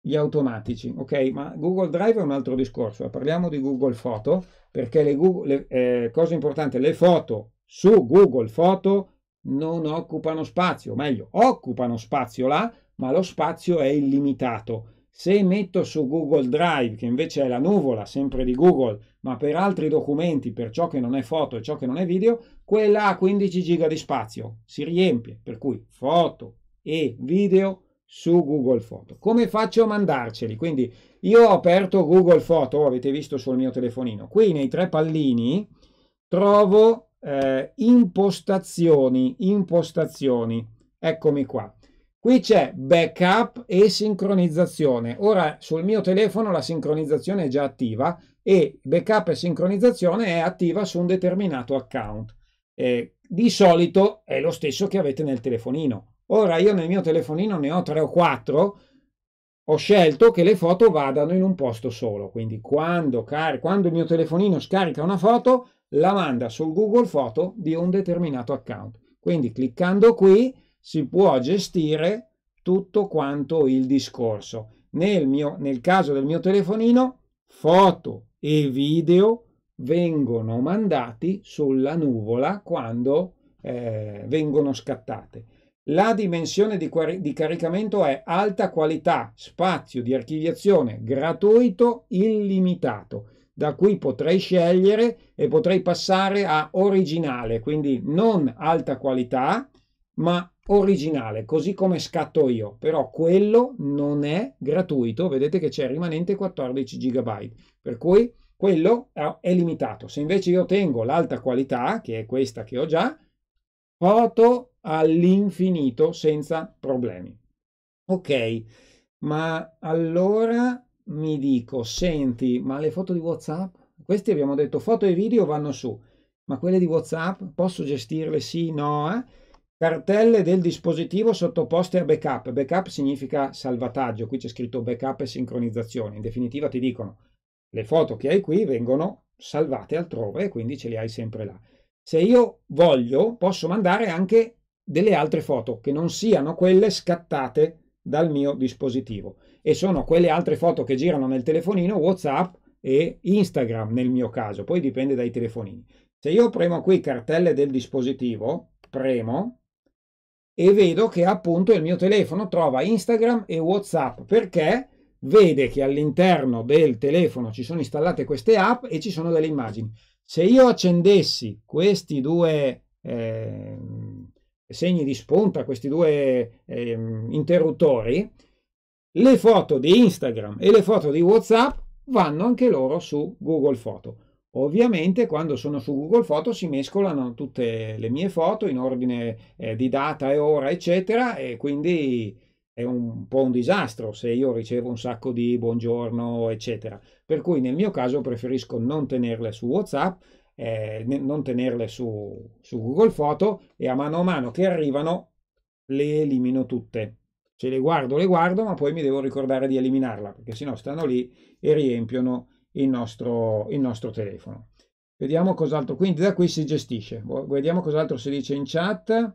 gli automatici. Ok, ma Google Drive è un altro discorso. Eh, parliamo di Google Foto perché le, Google, le eh, cose importanti, le foto su Google Foto non occupano spazio, o meglio, occupano spazio là, ma lo spazio è illimitato. Se metto su Google Drive, che invece è la nuvola sempre di Google, ma per altri documenti, per ciò che non è foto e ciò che non è video, quella ha 15 giga di spazio, si riempie, per cui foto e video su Google Photo. Come faccio a mandarceli? Quindi io ho aperto Google Photo, avete visto sul mio telefonino, qui nei tre pallini trovo eh, impostazioni, impostazioni, eccomi qua. Qui c'è backup e sincronizzazione. Ora sul mio telefono la sincronizzazione è già attiva e backup e sincronizzazione è attiva su un determinato account. Eh, di solito è lo stesso che avete nel telefonino. Ora io nel mio telefonino ne ho tre o quattro. ho scelto che le foto vadano in un posto solo, quindi quando, quando il mio telefonino scarica una foto la manda sul Google Foto di un determinato account. Quindi cliccando qui si può gestire tutto quanto il discorso. Nel, mio, nel caso del mio telefonino, foto e video vengono mandati sulla nuvola quando eh, vengono scattate. La dimensione di, di, caricamento è alta qualità, spazio di archiviazione gratuito illimitato da cui potrei scegliere e potrei passare a originale, quindi non alta qualità, ma originale, così come scatto io. Però quello non è gratuito, vedete che c'è rimanente 14 GB, per cui quello è limitato. Se invece io tengo l'alta qualità, che è questa che ho già, foto all'infinito senza problemi. Ok, ma allora mi dico, senti, ma le foto di WhatsApp? Questi abbiamo detto foto e video vanno su, ma quelle di WhatsApp posso gestirle? Sì, no? Eh? Cartelle del dispositivo sottoposte a backup. Backup significa salvataggio, qui c'è scritto backup e sincronizzazione. In definitiva ti dicono, le foto che hai qui vengono salvate altrove e quindi ce le hai sempre là. Se io voglio, posso mandare anche delle altre foto che non siano quelle scattate dal mio dispositivo e sono quelle altre foto che girano nel telefonino, WhatsApp e Instagram nel mio caso, poi dipende dai telefonini. Se io premo qui cartelle del dispositivo, premo e vedo che appunto il mio telefono trova Instagram e WhatsApp perché vede che all'interno del telefono ci sono installate queste app e ci sono delle immagini. Se io accendessi questi due eh, segni di spunta, questi due eh, interruttori, le foto di Instagram e le foto di WhatsApp vanno anche loro su Google Photo. Ovviamente quando sono su Google Photo si mescolano tutte le mie foto in ordine eh, di data e ora, eccetera, e quindi è un po' un disastro se io ricevo un sacco di buongiorno, eccetera. Per cui nel mio caso preferisco non tenerle su WhatsApp, eh, non tenerle su, su Google Photo e a mano a mano che arrivano le elimino tutte. Cioè le guardo, le guardo, ma poi mi devo ricordare di eliminarla, perché sennò stanno lì e riempiono il nostro, il nostro telefono. Vediamo cos'altro, quindi da qui si gestisce. Vediamo cos'altro si dice in chat.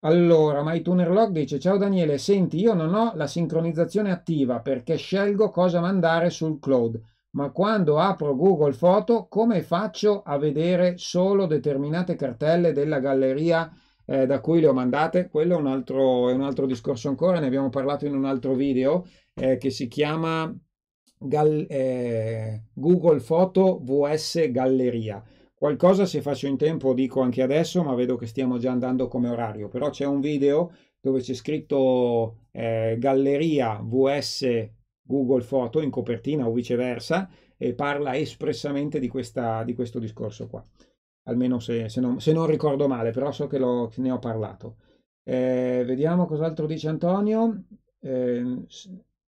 Allora, MyTunerLog dice, ciao Daniele, senti, io non ho la sincronizzazione attiva perché scelgo cosa mandare sul cloud, ma quando apro Google Foto, come faccio a vedere solo determinate cartelle della galleria eh, da cui le ho mandate, quello è un, altro, è un, altro, discorso ancora, ne abbiamo parlato in un altro video eh, che si chiama Gal, eh, Google Photo VS Galleria. Qualcosa se faccio in tempo dico anche adesso, ma vedo che stiamo già andando come orario, però c'è un video dove c'è scritto eh, Galleria VS Google Photo in copertina o viceversa e parla espressamente di, questa, di questo discorso qua almeno se, se, non, se non, ricordo male, però so che, lo, che ne ho parlato. Eh, vediamo cos'altro dice Antonio. Eh,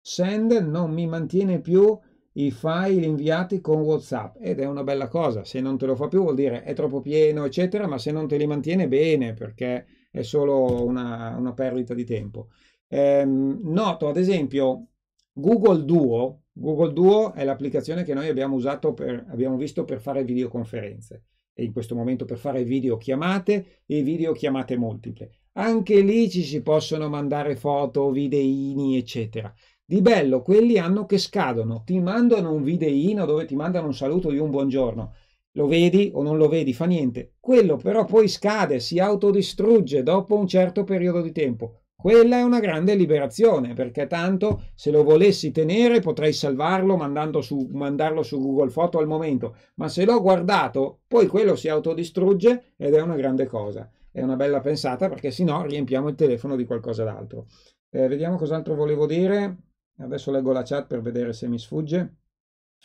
send non mi mantiene più i file inviati con WhatsApp ed è una bella cosa. Se non te lo fa più vuol dire è troppo pieno, eccetera, ma se non te li mantiene bene perché è solo una, una perdita di tempo. Eh, noto ad esempio Google Duo. Google Duo è l'applicazione che noi abbiamo usato per, abbiamo visto per fare videoconferenze in questo momento per fare videochiamate e videochiamate multiple. Anche lì ci si possono mandare foto, videini, eccetera. Di bello, quelli hanno che scadono, ti mandano un videino dove ti mandano un saluto di un buongiorno. Lo vedi o non lo vedi, fa niente. Quello però poi scade, si autodistrugge dopo un certo periodo di tempo. Quella è una grande liberazione, perché tanto se lo volessi tenere potrei salvarlo su, mandarlo su Google Photo al momento, ma se l'ho guardato, poi quello si autodistrugge ed è una grande cosa. È una bella pensata perché sennò riempiamo il telefono di qualcosa d'altro. Eh, vediamo cos'altro volevo dire. Adesso leggo la chat per vedere se mi sfugge.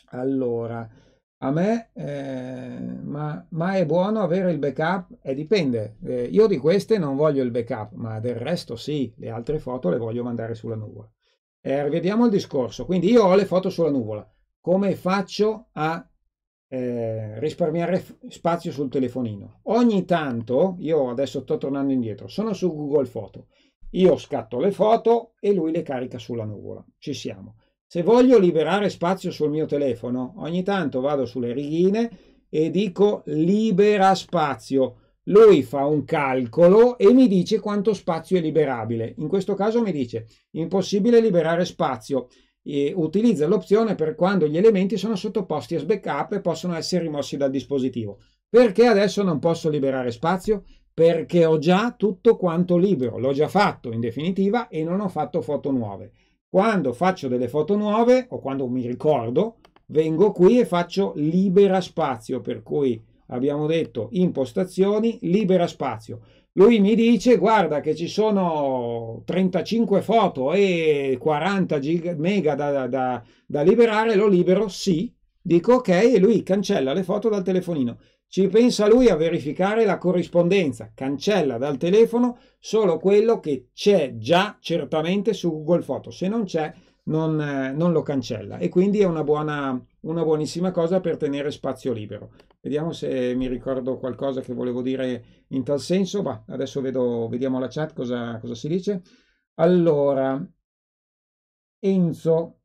Allora, a me, eh, ma, ma, è buono avere il backup? E eh, dipende. Eh, io di queste non voglio il backup, ma del resto sì, le altre foto le voglio mandare sulla nuvola. Eh, rivediamo il discorso. Quindi io ho le foto sulla nuvola. Come faccio a eh, risparmiare spazio sul telefonino? Ogni tanto, io adesso sto tornando indietro, sono su Google Foto. Io scatto le foto e lui le carica sulla nuvola. Ci siamo. Se voglio liberare spazio sul mio telefono, ogni tanto vado sulle righine e dico libera spazio. Lui fa un calcolo e mi dice quanto spazio è liberabile. In questo caso mi dice impossibile liberare spazio. E utilizza l'opzione per quando gli elementi sono sottoposti a backup e possono essere rimossi dal dispositivo. Perché adesso non posso liberare spazio? Perché ho già tutto quanto libero, l'ho già fatto in definitiva e non ho fatto foto nuove. Quando faccio delle foto nuove o quando mi ricordo, vengo qui e faccio libera spazio, per cui abbiamo detto impostazioni, libera spazio. Lui mi dice guarda che ci sono 35 foto e 40 giga, mega da, da, da liberare, lo libero? Sì, dico ok e lui cancella le foto dal telefonino. Ci pensa lui a verificare la corrispondenza, cancella dal telefono solo quello che c'è già certamente su Google Photo, se non c'è non, eh, non, lo cancella e quindi è una, buona, una buonissima cosa per tenere spazio libero. Vediamo se mi ricordo qualcosa che volevo dire in tal senso, va, adesso vedo, vediamo la chat cosa, cosa si dice. Allora, Enzo,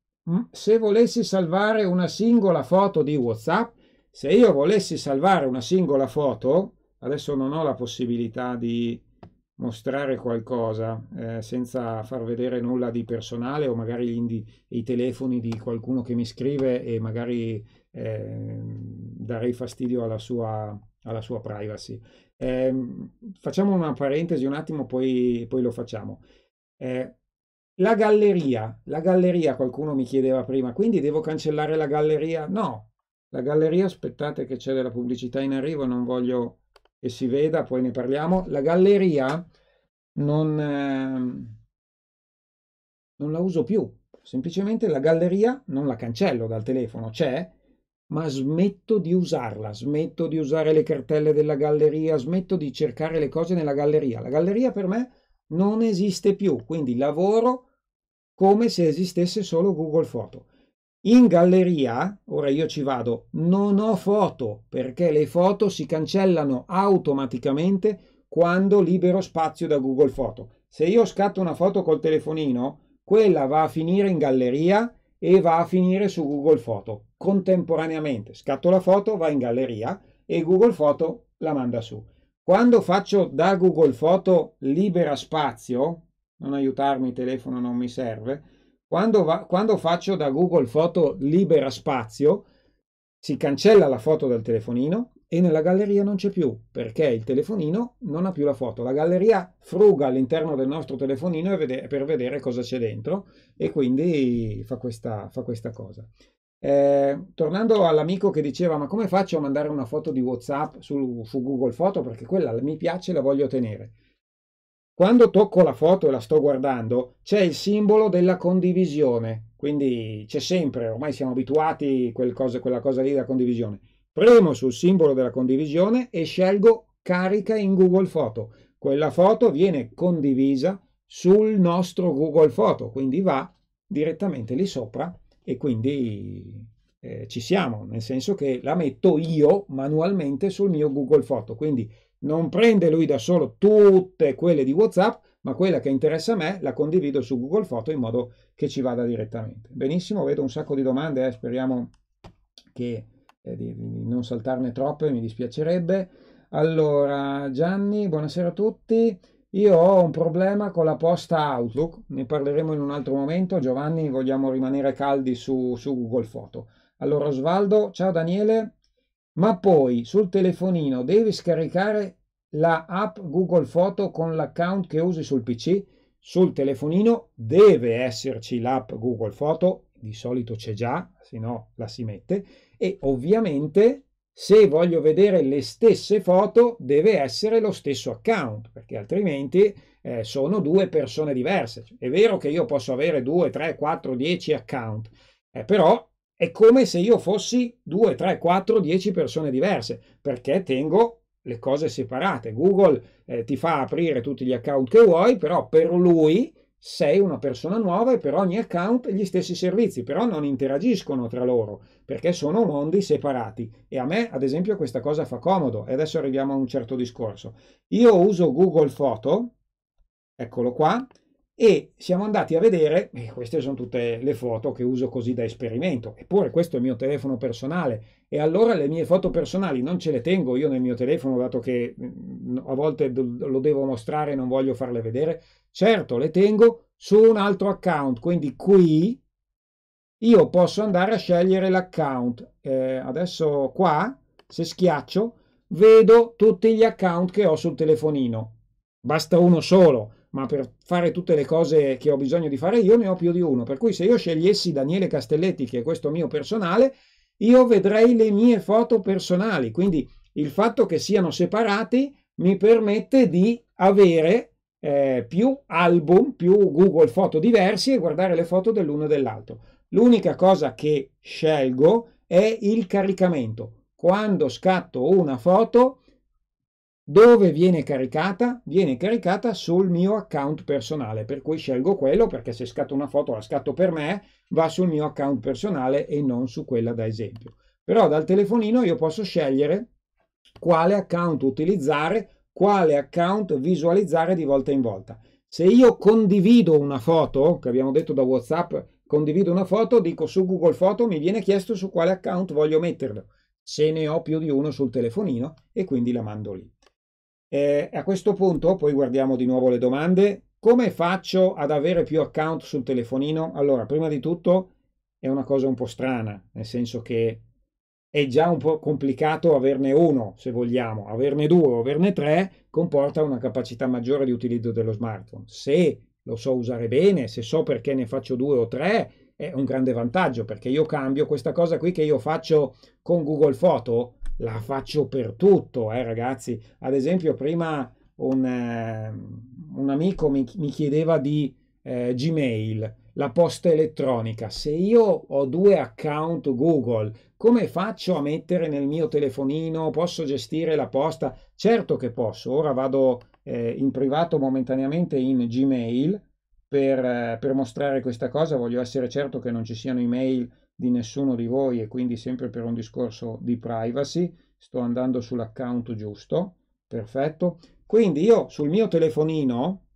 se volessi salvare una singola foto di WhatsApp, se io volessi salvare una singola foto, adesso non ho la possibilità di mostrare qualcosa eh, senza far vedere nulla di personale o magari indi- i telefoni di qualcuno che mi scrive e magari eh, darei fastidio alla sua, alla sua privacy. Eh, facciamo una parentesi un attimo, poi, poi lo facciamo. Eh, la galleria, la galleria, qualcuno mi chiedeva prima, quindi devo cancellare la galleria? No, la galleria, aspettate che c'è della pubblicità in arrivo, non voglio che si veda, poi ne parliamo. La galleria non, eh, non la uso più, semplicemente la galleria non la cancello dal telefono, c'è, ma smetto di usarla, smetto di usare le cartelle della galleria, smetto di cercare le cose nella galleria. La galleria per me non esiste più, quindi lavoro come se esistesse solo Google Foto. In galleria, ora io ci vado, non ho foto perché le foto si cancellano automaticamente quando libero spazio da Google Foto. Se io scatto una foto col telefonino, quella va a finire in galleria e va a finire su Google Foto contemporaneamente. Scatto la foto, va in galleria e Google Foto la manda su. Quando faccio da Google Foto libera spazio, non aiutarmi, telefono non mi serve, quando, va, quando faccio da Google Foto libera spazio, si cancella la foto dal telefonino e nella galleria non c'è più perché il telefonino non ha più la foto. La galleria fruga all'interno del nostro telefonino per vedere cosa c'è dentro e quindi fa questa, fa questa cosa. Eh, tornando all'amico che diceva: Ma come faccio a mandare una foto di WhatsApp su, su Google Foto? Perché quella mi piace e la voglio tenere. Quando tocco la foto e la sto guardando, c'è il simbolo della condivisione, quindi c'è sempre, ormai siamo abituati a quel quella cosa lì della condivisione. Premo sul simbolo della condivisione e scelgo carica in Google Foto. Quella foto viene condivisa sul nostro Google Foto, quindi va direttamente lì sopra e quindi eh, ci siamo, nel senso che la metto io manualmente sul mio Google Foto. Quindi non prende lui da solo tutte quelle di WhatsApp, ma quella che interessa a me la condivido su Google Photo in modo che ci vada direttamente. Benissimo, vedo un sacco di domande, eh, speriamo che, eh, di, di non saltarne troppe, mi dispiacerebbe. Allora, Gianni, buonasera a tutti. Io ho un problema con la posta Outlook, ne parleremo in un altro momento. Giovanni, vogliamo rimanere caldi su, su Google Photo. Allora, Osvaldo, ciao Daniele ma poi sul telefonino devi scaricare la app Google Photo con l'account che usi sul PC. Sul telefonino deve esserci l'app Google Photo, di solito c'è già, se no la si mette, e ovviamente se voglio vedere le stesse foto deve essere lo stesso account, perché altrimenti eh, sono due persone diverse. È vero che io posso avere 2, 3, 4, 10 account, eh, però è come se io fossi 2, 3, 4, 10 persone diverse, perché tengo le cose separate. Google eh, ti fa aprire tutti gli account che vuoi, però per lui sei una persona nuova e per ogni account gli stessi servizi, però non interagiscono tra loro perché sono mondi separati e a me ad esempio questa cosa fa comodo e adesso arriviamo a un certo discorso. Io uso Google Photo, eccolo qua, e siamo andati a vedere, eh, queste sono tutte le foto che uso così da esperimento, eppure questo è il mio telefono personale e allora le mie foto personali non ce le tengo io nel mio telefono dato che mm, a volte lo devo mostrare e non voglio farle vedere, certo le tengo su un altro account, quindi qui io posso andare a scegliere l'account, eh, adesso qua se schiaccio vedo tutti gli account che ho sul telefonino, basta uno solo ma per fare tutte le cose che ho bisogno di fare io ne ho più di uno. Per cui se io scegliessi Daniele Castelletti, che è questo mio personale, io vedrei le mie foto personali. Quindi il fatto che siano separati mi permette di avere eh, più album, più Google foto diversi e guardare le foto dell'uno e dell'altro. L'unica cosa che scelgo è il caricamento. Quando scatto una foto dove viene caricata? Viene caricata sul mio account personale, per cui scelgo quello perché se scatto una foto la scatto per me, va sul mio account personale e non su quella da esempio. Però dal telefonino io posso scegliere quale account utilizzare, quale account visualizzare di volta in volta. Se io condivido una foto, che abbiamo detto da WhatsApp, condivido una foto, dico su Google Foto, mi viene chiesto su quale account voglio metterlo. Se ne ho più di uno sul telefonino e quindi la mando lì. Eh, a questo punto poi guardiamo di nuovo le domande. Come faccio ad avere più account sul telefonino? Allora, prima di tutto è una cosa un po' strana, nel senso che è già un po' complicato averne uno, se vogliamo, averne due o averne tre comporta una capacità maggiore di utilizzo dello smartphone. Se lo so usare bene, se so perché ne faccio due o tre, è un grande vantaggio perché io cambio questa cosa qui che io faccio con Google Photo la faccio per tutto, eh, ragazzi. Ad esempio, prima un, eh, un amico mi, mi, chiedeva di eh, Gmail, la posta elettronica. Se io ho due account Google, come faccio a mettere nel mio telefonino? Posso gestire la posta? Certo che posso. Ora vado eh, in privato momentaneamente in Gmail per, eh, per mostrare questa cosa. Voglio essere certo che non ci siano email di nessuno di voi e quindi sempre per un discorso di privacy sto andando sull'account giusto, perfetto. Quindi io sul mio telefonino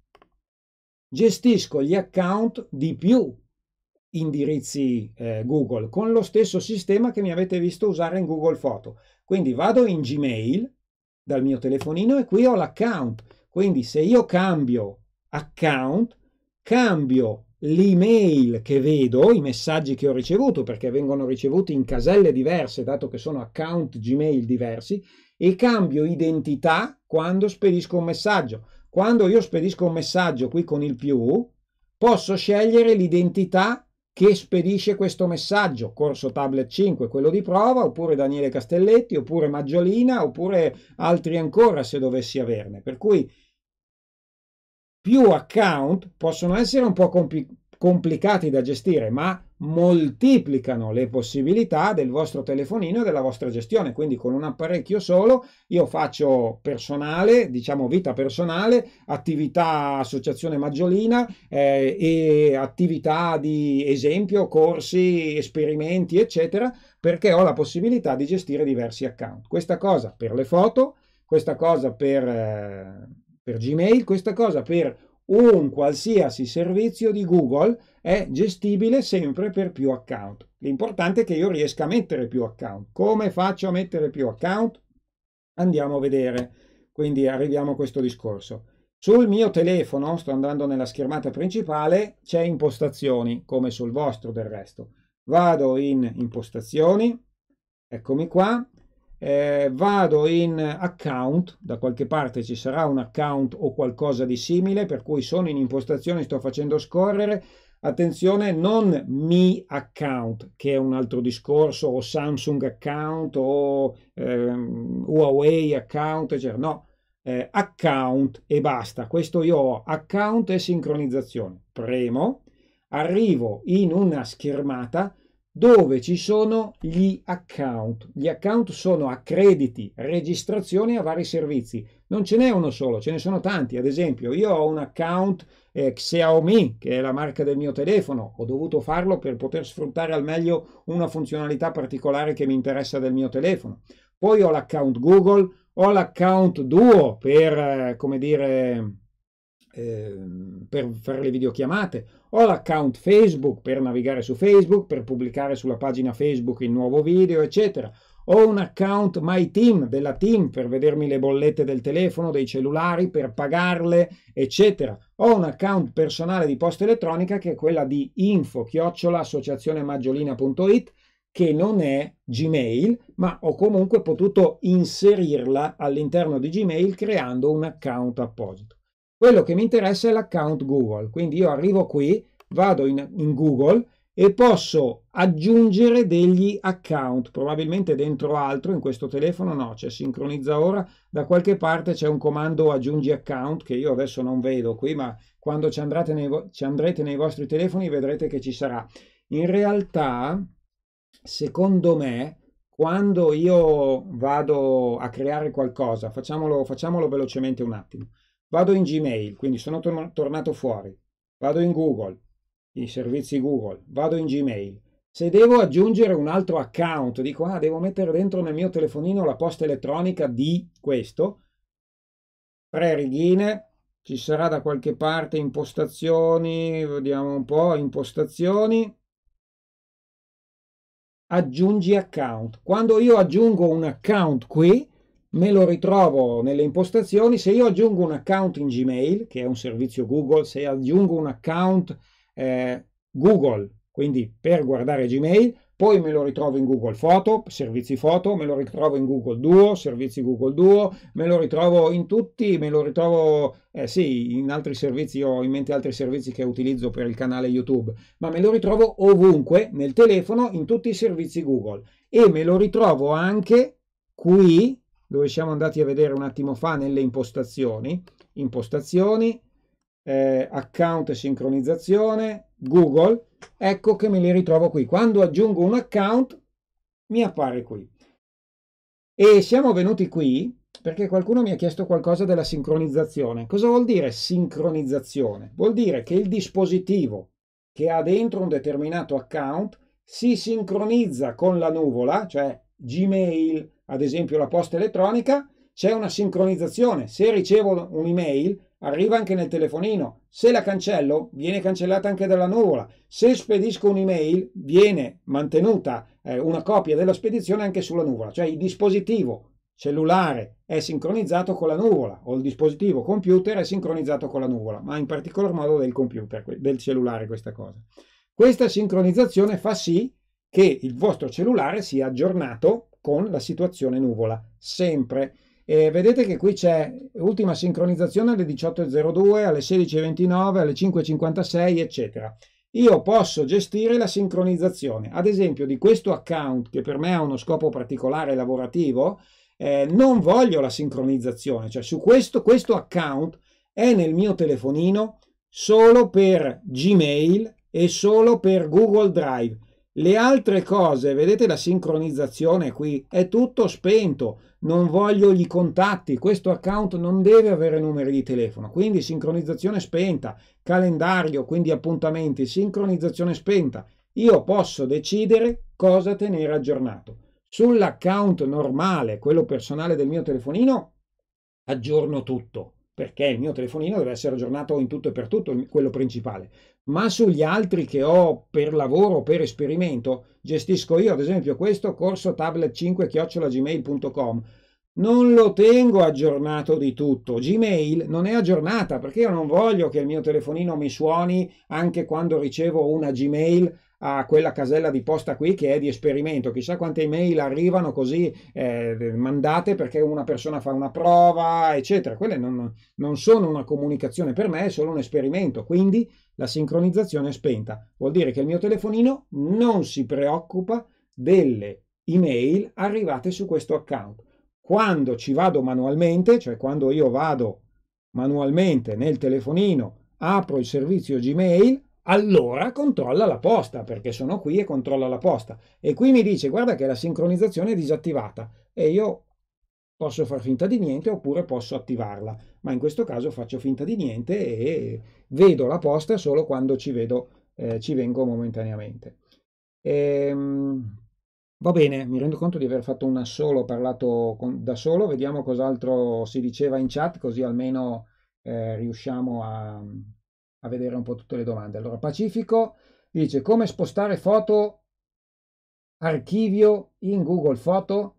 gestisco gli account di più indirizzi eh, Google con lo stesso sistema che mi avete visto usare in Google Photo. Quindi vado in Gmail dal mio telefonino e qui ho l'account. Quindi se io cambio account, cambio l'email che vedo, i messaggi che ho ricevuto, perché vengono ricevuti in caselle diverse, dato che sono account Gmail diversi, e cambio identità quando spedisco un messaggio. Quando io spedisco un messaggio qui con il più, posso scegliere l'identità che spedisce questo messaggio, corso tablet 5, quello di prova, oppure Daniele Castelletti, oppure Maggiolina, oppure altri ancora se dovessi averne. Per cui più account possono essere un po' compli complicati da gestire, ma moltiplicano le possibilità del vostro telefonino e della vostra gestione. Quindi con un apparecchio solo io faccio personale, diciamo vita personale, attività associazione maggiolina eh, e attività di esempio, corsi, esperimenti, eccetera, perché ho la possibilità di gestire diversi account. Questa cosa per le foto, questa cosa per... Eh, per Gmail, questa cosa per un qualsiasi servizio di Google è gestibile sempre per più account. L'importante è che io riesca a mettere più account. Come faccio a mettere più account? Andiamo a vedere. Quindi arriviamo a questo discorso. Sul mio telefono, sto andando nella schermata principale, c'è impostazioni, come sul vostro del resto. Vado in impostazioni, eccomi qua, eh, vado in account, da qualche parte ci sarà un account o qualcosa di simile, per cui sono in impostazioni, sto facendo scorrere, attenzione non mi account che è un altro discorso o Samsung account o eh, Huawei account eccetera no eh, account e basta questo io ho account e sincronizzazione premo arrivo in una schermata dove ci sono gli account. Gli account sono accrediti, registrazioni a vari servizi. Non ce n'è uno solo, ce ne sono tanti. Ad esempio, io ho un account eh, Xiaomi, che è la marca del mio telefono. Ho dovuto farlo per poter sfruttare al meglio una funzionalità particolare che mi interessa del mio telefono. Poi ho l'account Google, ho l'account Duo per, eh, come dire, eh, per fare le videochiamate ho l'account Facebook per navigare su Facebook, per pubblicare sulla pagina Facebook il nuovo video, eccetera. Ho un account My Team della team per vedermi le bollette del telefono, dei cellulari, per pagarle, eccetera. Ho un account personale di posta elettronica che è quella di info-associazionemaggiolina.it che non è Gmail, ma ho comunque potuto inserirla all'interno di Gmail creando un account apposito. Quello che mi interessa è l'account Google, quindi io arrivo qui, vado in, in Google e posso aggiungere degli account, probabilmente dentro altro, in questo telefono no, c'è cioè, sincronizza ora, da qualche parte c'è un comando aggiungi account che io adesso non vedo qui, ma quando ci, nei, ci andrete nei vostri telefoni vedrete che ci sarà. In realtà, secondo me, quando io vado a creare qualcosa, facciamolo, facciamolo velocemente un attimo, Vado in Gmail, quindi sono tor- tornato fuori. Vado in Google, i servizi Google, vado in Gmail. Se devo aggiungere un altro account, dico, ah, devo mettere dentro nel mio telefonino la posta elettronica di questo, tre righine, ci sarà da qualche parte impostazioni, vediamo un po', impostazioni, aggiungi account. Quando io aggiungo un account qui, me lo ritrovo nelle impostazioni. Se io aggiungo un account in Gmail, che è un servizio Google, se aggiungo un account eh, Google, quindi per guardare Gmail, poi me lo ritrovo in Google Photo, servizi foto, me lo ritrovo in Google Duo, servizi Google Duo, me lo ritrovo in tutti, me lo ritrovo, eh, sì, in altri servizi, ho in mente altri servizi che utilizzo per il canale YouTube, ma me lo ritrovo ovunque, nel telefono, in tutti i servizi Google. E me lo ritrovo anche qui dove siamo andati a vedere un attimo fa nelle impostazioni, impostazioni, eh, account e sincronizzazione, Google, ecco che me li ritrovo qui. Quando aggiungo un account mi appare qui. E siamo venuti qui perché qualcuno mi ha chiesto qualcosa della sincronizzazione. Cosa vuol dire sincronizzazione? Vuol dire che il dispositivo che ha dentro un determinato account si sincronizza con la nuvola, cioè Gmail, ad esempio la posta elettronica, c'è una sincronizzazione. Se ricevo un'email, arriva anche nel telefonino. Se la cancello, viene cancellata anche dalla nuvola. Se spedisco un'email, viene mantenuta eh, una copia della spedizione anche sulla nuvola. Cioè il dispositivo cellulare è sincronizzato con la nuvola o il dispositivo computer è sincronizzato con la nuvola, ma in particolar modo del computer, del cellulare questa cosa. Questa sincronizzazione fa sì che il vostro cellulare sia aggiornato con la situazione nuvola, sempre. E vedete che qui c'è ultima sincronizzazione alle 18.02, alle 16.29, alle 5.56, eccetera. Io posso gestire la sincronizzazione, ad esempio di questo account che per me ha uno scopo particolare lavorativo, eh, non voglio la sincronizzazione, cioè su questo, questo account è nel mio telefonino solo per Gmail e solo per Google Drive le altre cose, vedete la sincronizzazione qui, è tutto spento, non voglio i contatti, questo account non deve avere numeri di telefono, quindi sincronizzazione spenta, calendario, quindi appuntamenti, sincronizzazione spenta. Io posso decidere cosa tenere aggiornato. Sull'account normale, quello personale del mio telefonino, aggiorno tutto perché il mio telefonino deve essere aggiornato in tutto e per tutto, quello principale ma sugli altri che ho per lavoro o per esperimento gestisco io, ad esempio questo corso tablet5-gmail.com. Non lo tengo aggiornato di tutto, Gmail non è aggiornata perché io non voglio che il mio telefonino mi suoni anche quando ricevo una Gmail a quella casella di posta qui che è di esperimento. Chissà quante email arrivano così eh, mandate perché una persona fa una prova, eccetera. Quelle non, non sono una comunicazione per me, è solo un esperimento. Quindi la sincronizzazione è spenta. Vuol dire che il mio telefonino non si preoccupa delle email arrivate su questo account. Quando ci vado manualmente, cioè quando io vado manualmente nel telefonino, apro il servizio Gmail, allora controlla la posta perché sono qui e controlla la posta. E qui mi dice guarda che la sincronizzazione è disattivata e io Posso far finta di niente oppure posso attivarla, ma in questo caso faccio finta di niente e vedo la posta solo quando ci, vedo, eh, ci vengo momentaneamente. Ehm, va bene, mi rendo conto di aver fatto una solo, parlato con, da solo, vediamo cos'altro si diceva in chat così almeno eh, riusciamo a, a vedere un po' tutte le domande. Allora, Pacifico dice come spostare foto archivio in Google Photo.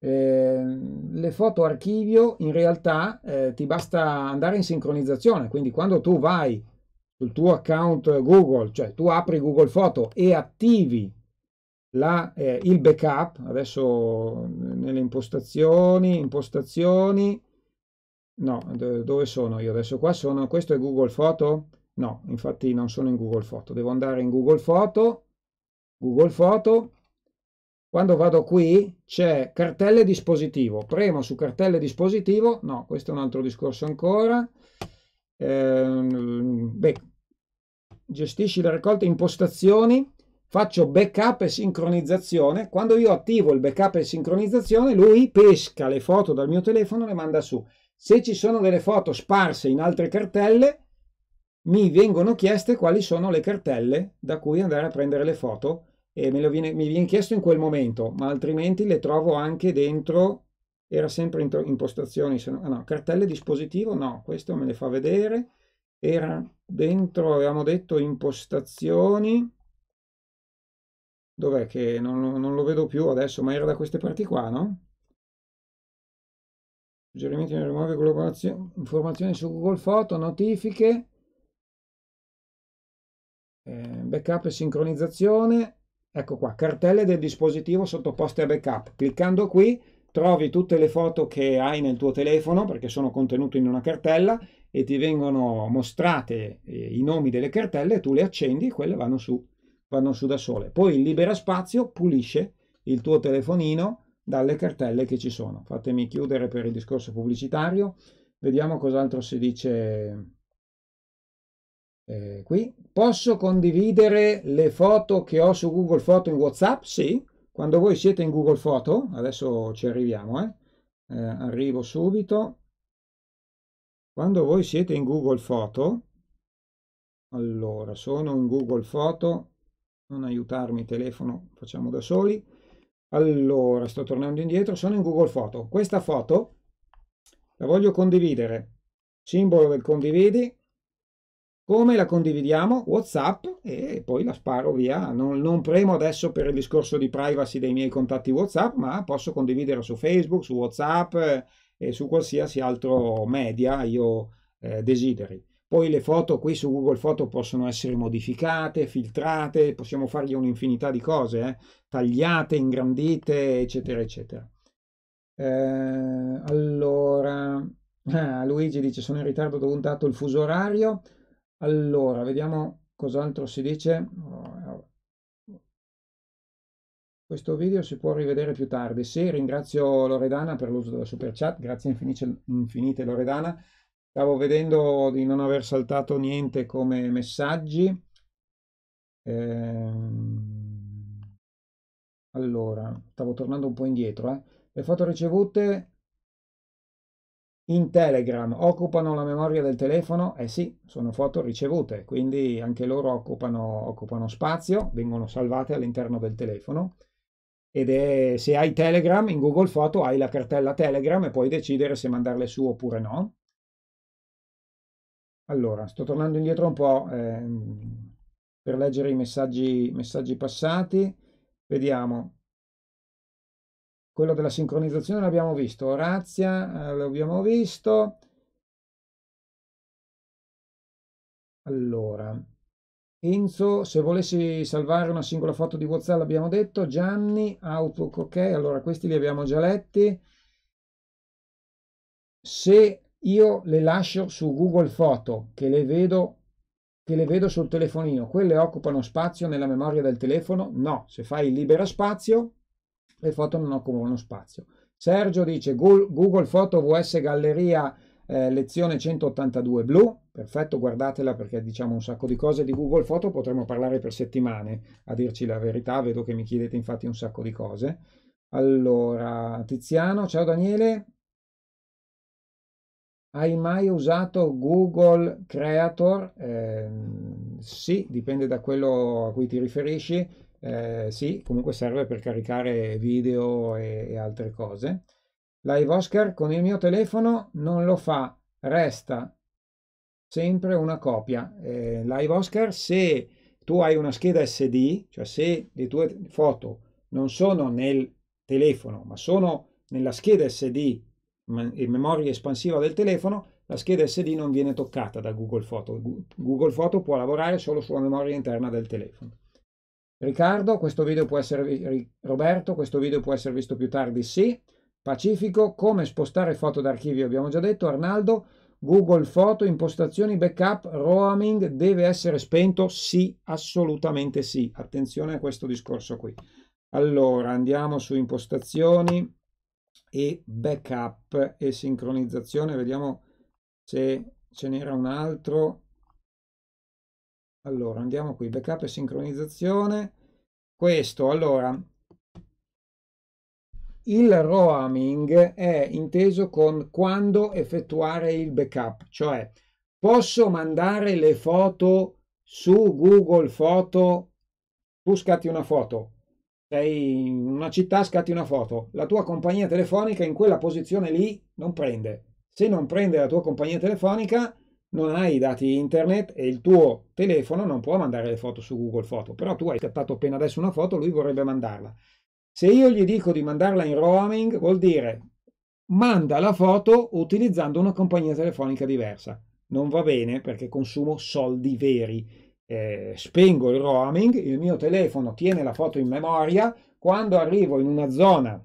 Eh, le foto archivio in realtà eh, ti basta andare in sincronizzazione, quindi quando tu vai sul tuo account Google, cioè tu apri Google Foto e attivi la, eh, il backup, adesso nelle impostazioni, impostazioni, no, dove sono io adesso qua sono, questo è Google Foto? No, infatti non sono in Google Foto, devo andare in Google Foto, Google Foto, quando vado qui c'è cartelle dispositivo, premo su cartelle dispositivo, no, questo è un altro discorso ancora. Eh, beh, gestisci la raccolta impostazioni, faccio backup e sincronizzazione. Quando io attivo il backup e sincronizzazione, lui pesca le foto dal mio telefono e le manda su. Se ci sono delle foto sparse in altre cartelle, mi vengono chieste quali sono le cartelle da cui andare a prendere le foto e me lo viene, mi viene chiesto in quel momento, ma altrimenti le trovo anche dentro, era sempre in impostazioni, se no, ah no, cartelle dispositivo, no, questo me le fa vedere, era dentro, avevamo detto impostazioni, dov'è che non, non lo vedo più adesso, ma era da queste parti qua, no? suggerimenti nel rimuovere informazioni su Google Foto, notifiche, eh, backup e sincronizzazione, Ecco qua, cartelle del dispositivo sottoposte a backup. Cliccando qui trovi tutte le foto che hai nel tuo telefono perché sono contenute in una cartella e ti vengono mostrate eh, i nomi delle cartelle, tu le accendi e quelle vanno su, vanno su da sole. Poi il libera spazio pulisce il tuo telefonino dalle cartelle che ci sono. Fatemi chiudere per il discorso pubblicitario, vediamo cos'altro si dice eh, qui. Posso condividere le foto che ho su Google Foto in WhatsApp? Sì, quando voi siete in Google Foto, adesso ci arriviamo, eh? Eh, arrivo subito. Quando voi siete in Google Foto, allora sono in Google Foto, non aiutarmi telefono, facciamo da soli. Allora, sto tornando indietro, sono in Google Foto. Questa foto la voglio condividere. Simbolo del condividi, come la condividiamo? WhatsApp e poi la sparo via. Non, non, premo adesso per il discorso di privacy dei miei contatti WhatsApp, ma posso condividere su Facebook, su WhatsApp eh, e su qualsiasi altro media io eh, desideri. Poi le foto qui su Google Photo possono essere modificate, filtrate, possiamo fargli un'infinità di cose, eh? tagliate, ingrandite, eccetera, eccetera. Eh, allora, ah, Luigi dice sono in ritardo, ho dato il fuso orario. Allora, vediamo cos'altro si dice. Oh, eh, questo video si può rivedere più tardi. Sì, ringrazio Loredana per l'uso della super chat, grazie infinite, infinite Loredana. Stavo vedendo di non aver saltato niente come messaggi. Ehm... Allora, stavo tornando un po' indietro. Eh. Le foto ricevute in Telegram occupano la memoria del telefono? Eh sì, sono foto ricevute, quindi anche loro occupano, occupano spazio, vengono salvate all'interno del telefono. Ed è se hai Telegram in Google Foto hai la cartella Telegram e puoi decidere se mandarle su oppure no. Allora, sto tornando indietro un po' eh, per leggere i messaggi, messaggi passati. Vediamo quello della sincronizzazione l'abbiamo visto, Orazia eh, l'abbiamo visto. Allora, Enzo, se volessi salvare una singola foto di WhatsApp l'abbiamo detto, Gianni, Outlook, ok, allora questi li abbiamo già letti. Se io le lascio su Google Foto, che le vedo che le vedo sul telefonino, quelle occupano spazio nella memoria del telefono? No, se fai libera spazio le foto non occupano spazio. Sergio dice Google Photo VS Galleria eh, lezione 182 blu, perfetto, guardatela perché diciamo un sacco di cose di Google Photo, potremmo parlare per settimane a dirci la verità, vedo che mi chiedete infatti un sacco di cose. Allora, Tiziano, ciao Daniele. Hai mai usato Google Creator? Eh, sì, dipende da quello a cui ti riferisci. Eh, sì, comunque serve per caricare video e, e altre cose. Live Oscar con il mio telefono non lo fa, resta sempre una copia. Eh, Live Oscar, se tu hai una scheda SD, cioè se le tue foto non sono nel telefono, ma sono nella scheda SD, in memoria espansiva del telefono, la scheda SD non viene toccata da Google Photo. Google Photo può lavorare solo sulla memoria interna del telefono. Riccardo, questo video può essere Roberto, questo video può essere visto più tardi, sì. Pacifico, come spostare foto d'archivio, abbiamo già detto. Arnaldo, Google Foto, impostazioni, backup, roaming deve essere spento? Sì, assolutamente sì. Attenzione a questo discorso qui. Allora, andiamo su impostazioni e backup e sincronizzazione, vediamo se ce n'era un altro allora, andiamo qui, backup e sincronizzazione. Questo, allora, il roaming è inteso con quando effettuare il backup, cioè posso mandare le foto su Google Foto, tu scatti una foto, sei in una città, scatti una foto, la tua compagnia telefonica in quella posizione lì non prende. Se non prende la tua compagnia telefonica, non hai i dati internet e il tuo telefono non può mandare le foto su Google Foto, però tu hai scattato appena adesso una foto, lui vorrebbe mandarla. Se io gli dico di mandarla in roaming, vuol dire manda la foto utilizzando una compagnia telefonica diversa. Non va bene perché consumo soldi veri. Eh, spengo il roaming, il mio telefono tiene la foto in memoria, quando arrivo in una zona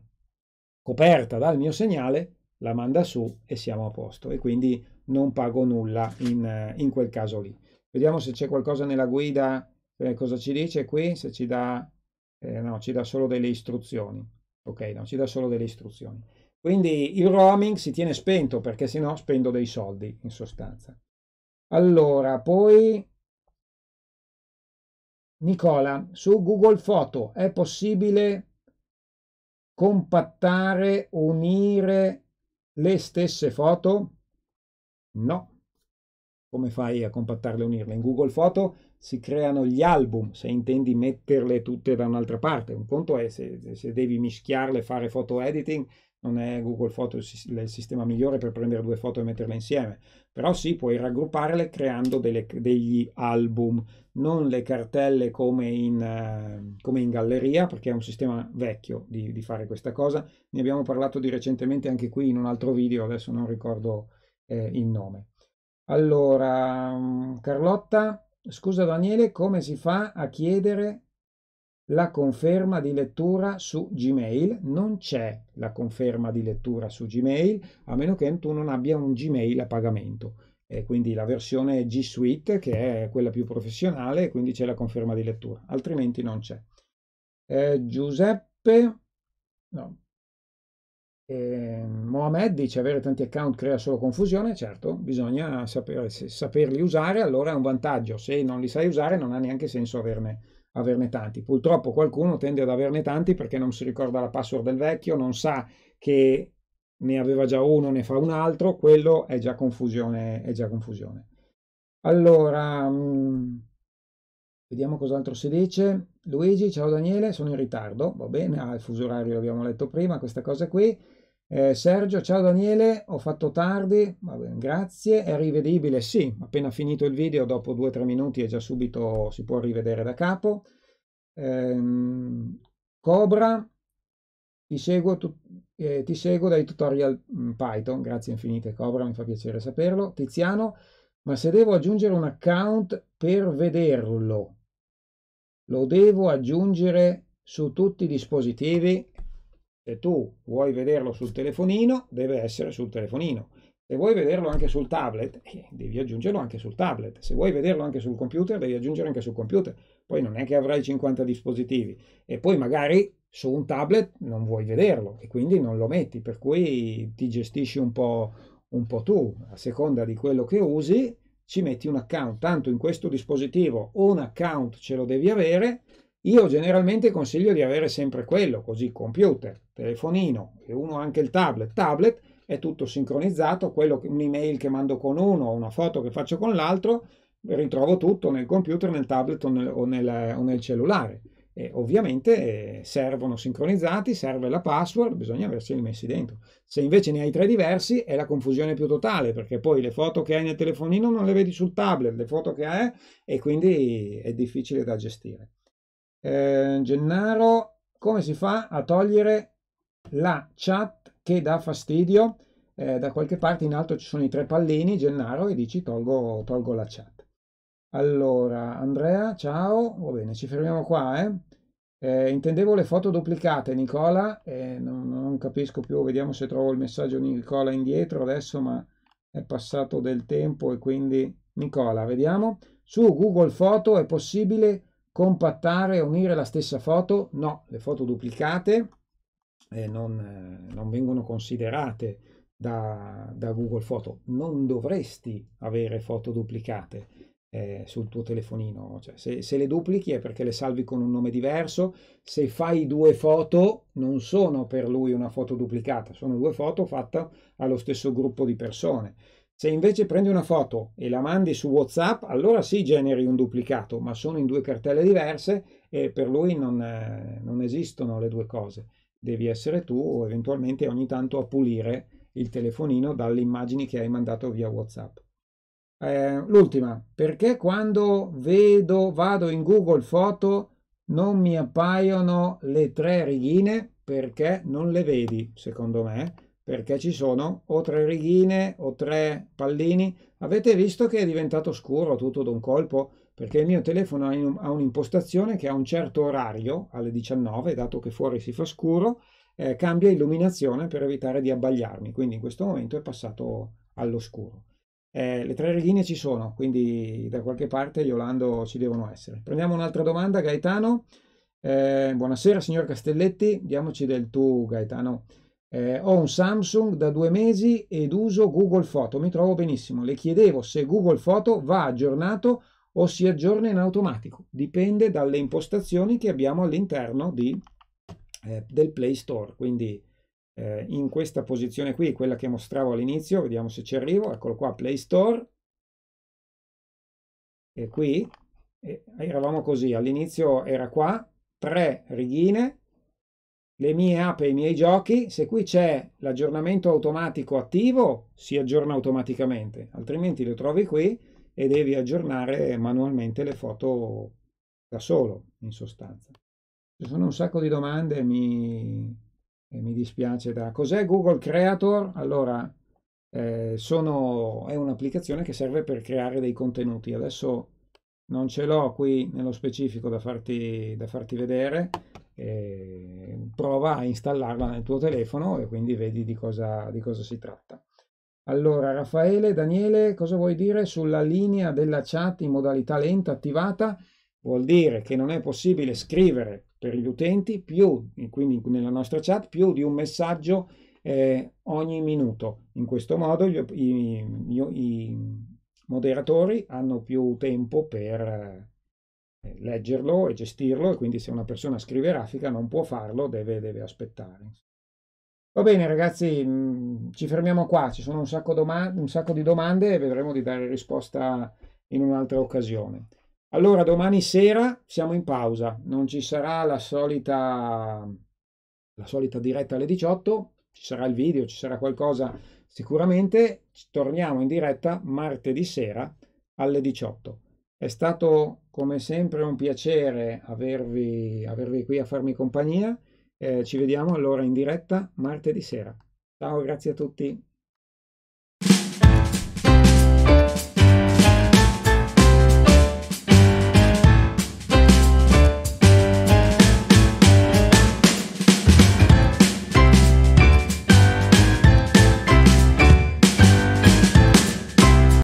coperta dal mio segnale, la manda su e siamo a posto e quindi non pago nulla in, in quel caso lì. Vediamo se c'è qualcosa nella guida, eh, cosa ci dice qui, se ci dà, eh, no, ci dà solo delle istruzioni. Ok, no, ci dà solo delle istruzioni. Quindi il roaming si tiene spento perché sennò spendo dei soldi in sostanza. Allora, poi Nicola, su Google Photo è possibile compattare, unire le stesse foto? No. Come fai a compattarle e unirle? In Google Photo si creano gli album, se intendi metterle tutte da un'altra parte. Un conto è se, se devi mischiarle, fare foto editing, non è Google Photo il, sistema migliore per prendere due foto e metterle insieme, però sì, puoi raggrupparle creando delle, degli album, non le cartelle come in, eh, come in, galleria, perché è un sistema vecchio di, di, fare questa cosa. Ne abbiamo parlato di recentemente anche qui in un altro video, adesso non ricordo eh, il nome. Allora, mm, Carlotta, scusa Daniele, come si fa a chiedere la conferma di lettura su Gmail non c'è la conferma di lettura su Gmail a meno che tu non abbia un Gmail a pagamento. E quindi la versione G Suite che è quella più professionale, quindi c'è la conferma di lettura, altrimenti non c'è. Eh, Giuseppe no. eh, Mohamed dice avere tanti account crea solo confusione, certo, bisogna saper, saperli usare, allora è un vantaggio, se non li sai usare non ha neanche senso averne averne tanti. Purtroppo qualcuno tende ad averne tanti perché non si ricorda la password del vecchio, non sa che ne aveva già uno, ne fa un altro, quello è già confusione. È già confusione. Allora, mm, vediamo cos'altro si dice. Luigi, ciao Daniele, sono in ritardo, va bene, al ah, fuso orario l'abbiamo letto prima, questa cosa qui. Eh, Sergio, ciao Daniele, ho fatto tardi, bene, grazie, è rivedibile? Sì, appena finito il video, dopo 2-3 minuti è già subito, si può rivedere da capo. Eh, Cobra, ti seguo, tu, eh, ti seguo dai tutorial mm, Python, grazie infinite Cobra, mi fa piacere saperlo. Tiziano, ma se devo aggiungere un account per vederlo, lo devo aggiungere su tutti i dispositivi? Se tu vuoi vederlo sul telefonino, deve essere sul telefonino. Se vuoi vederlo anche sul tablet, eh, devi aggiungerlo anche sul tablet. Se vuoi vederlo anche sul computer, devi aggiungerlo anche sul computer. Poi non è che avrai 50 dispositivi. E poi magari su un tablet non vuoi vederlo e quindi non lo metti. Per cui ti gestisci un po', un po tu. A seconda di quello che usi, ci metti un account. Tanto in questo dispositivo un account ce lo devi avere. Io generalmente consiglio di avere sempre quello, così computer telefonino e uno anche il tablet. Tablet è tutto sincronizzato, quello che, un'email che mando con uno, una foto che faccio con l'altro, ritrovo tutto nel computer, nel tablet o nel, o nel, o nel cellulare. E ovviamente eh, servono sincronizzati, serve la password, bisogna averseli messi dentro. Se invece ne hai tre diversi è la confusione più totale, perché poi le foto che hai nel telefonino non le vedi sul tablet, le foto che hai e quindi è difficile da gestire. Eh, Gennaro, come si fa a togliere la chat che dà fastidio, eh, da qualche parte in alto ci sono i tre pallini, Gennaro, e dici tolgo, tolgo la chat. Allora, Andrea, ciao, va bene, ci fermiamo qua, eh. Eh, intendevo le foto duplicate, Nicola, eh, non, non, capisco più, vediamo se trovo il messaggio di Nicola indietro adesso, ma è passato del tempo e quindi... Nicola, vediamo. Su Google Foto è possibile compattare e unire la stessa foto? No, le foto duplicate eh, non, non, vengono considerate da, da, Google Photo. Non dovresti avere foto duplicate eh, sul tuo telefonino. Cioè, se, se, le duplichi è perché le salvi con un nome diverso. Se fai due foto, non sono per lui una foto duplicata, sono due foto fatte allo stesso gruppo di persone. Se invece prendi una foto e la mandi su WhatsApp, allora sì generi un duplicato, ma sono in due cartelle diverse e per lui non, eh, non esistono le due cose devi essere tu o eventualmente ogni tanto a pulire il telefonino dalle immagini che hai mandato via WhatsApp. Eh, l'ultima, perché quando vedo, vado in Google Foto non mi appaiono le tre righine? Perché non le vedi, secondo me, perché ci sono o tre righine o tre pallini. Avete visto che è diventato scuro tutto d'un colpo? perché il mio telefono ha un'impostazione che a un certo orario, alle 19, dato che fuori si fa scuro, eh, cambia illuminazione per evitare di abbagliarmi, quindi in questo momento è passato all'oscuro. Eh, le tre righine ci sono, quindi da qualche parte gli Olando ci devono essere. Prendiamo un'altra domanda, Gaetano. Eh, buonasera, signor Castelletti, diamoci del tu, Gaetano. Eh, ho un Samsung da due mesi ed uso Google Photo, mi trovo benissimo. Le chiedevo se Google Photo va aggiornato o si aggiorna in automatico, dipende dalle impostazioni che abbiamo all'interno di, eh, del Play Store. Quindi eh, in questa posizione qui, quella che mostravo all'inizio, vediamo se ci arrivo, eccolo qua, Play Store, e qui e eravamo così, all'inizio era qua, tre righine, le mie app e i miei giochi, se qui c'è l'aggiornamento automatico attivo, si aggiorna automaticamente, altrimenti lo trovi qui, e devi aggiornare manualmente le foto da solo, in sostanza. Ci sono un sacco di domande, mi, mi dispiace. Da... Cos'è Google Creator? Allora, eh, sono, è un'applicazione che serve per creare dei contenuti. Adesso non ce l'ho qui nello specifico da farti, da farti vedere. Eh, prova a installarla nel tuo telefono e quindi vedi di cosa, di cosa si tratta. Allora, Raffaele, Daniele, cosa vuoi dire sulla linea della chat in modalità lenta attivata? Vuol dire che non è possibile scrivere per gli utenti più, quindi nella nostra chat, più di un messaggio eh, ogni minuto. In questo modo gli, i, i, i, moderatori hanno più tempo per eh, leggerlo e gestirlo e quindi se una persona scrive raffica non può farlo, deve, deve aspettare. Va bene ragazzi, mm, ci fermiamo qua, ci sono un sacco, domande, un sacco di domande e vedremo di dare risposta in un'altra occasione. Allora, domani sera siamo in pausa, non ci sarà la solita, la solita diretta alle 18, ci sarà il video, ci sarà qualcosa sicuramente. Torniamo in diretta martedì sera alle 18. È stato come sempre un piacere avervi, avervi qui a farmi compagnia. Eh, ci vediamo allora in diretta martedì sera. Ciao, grazie a tutti.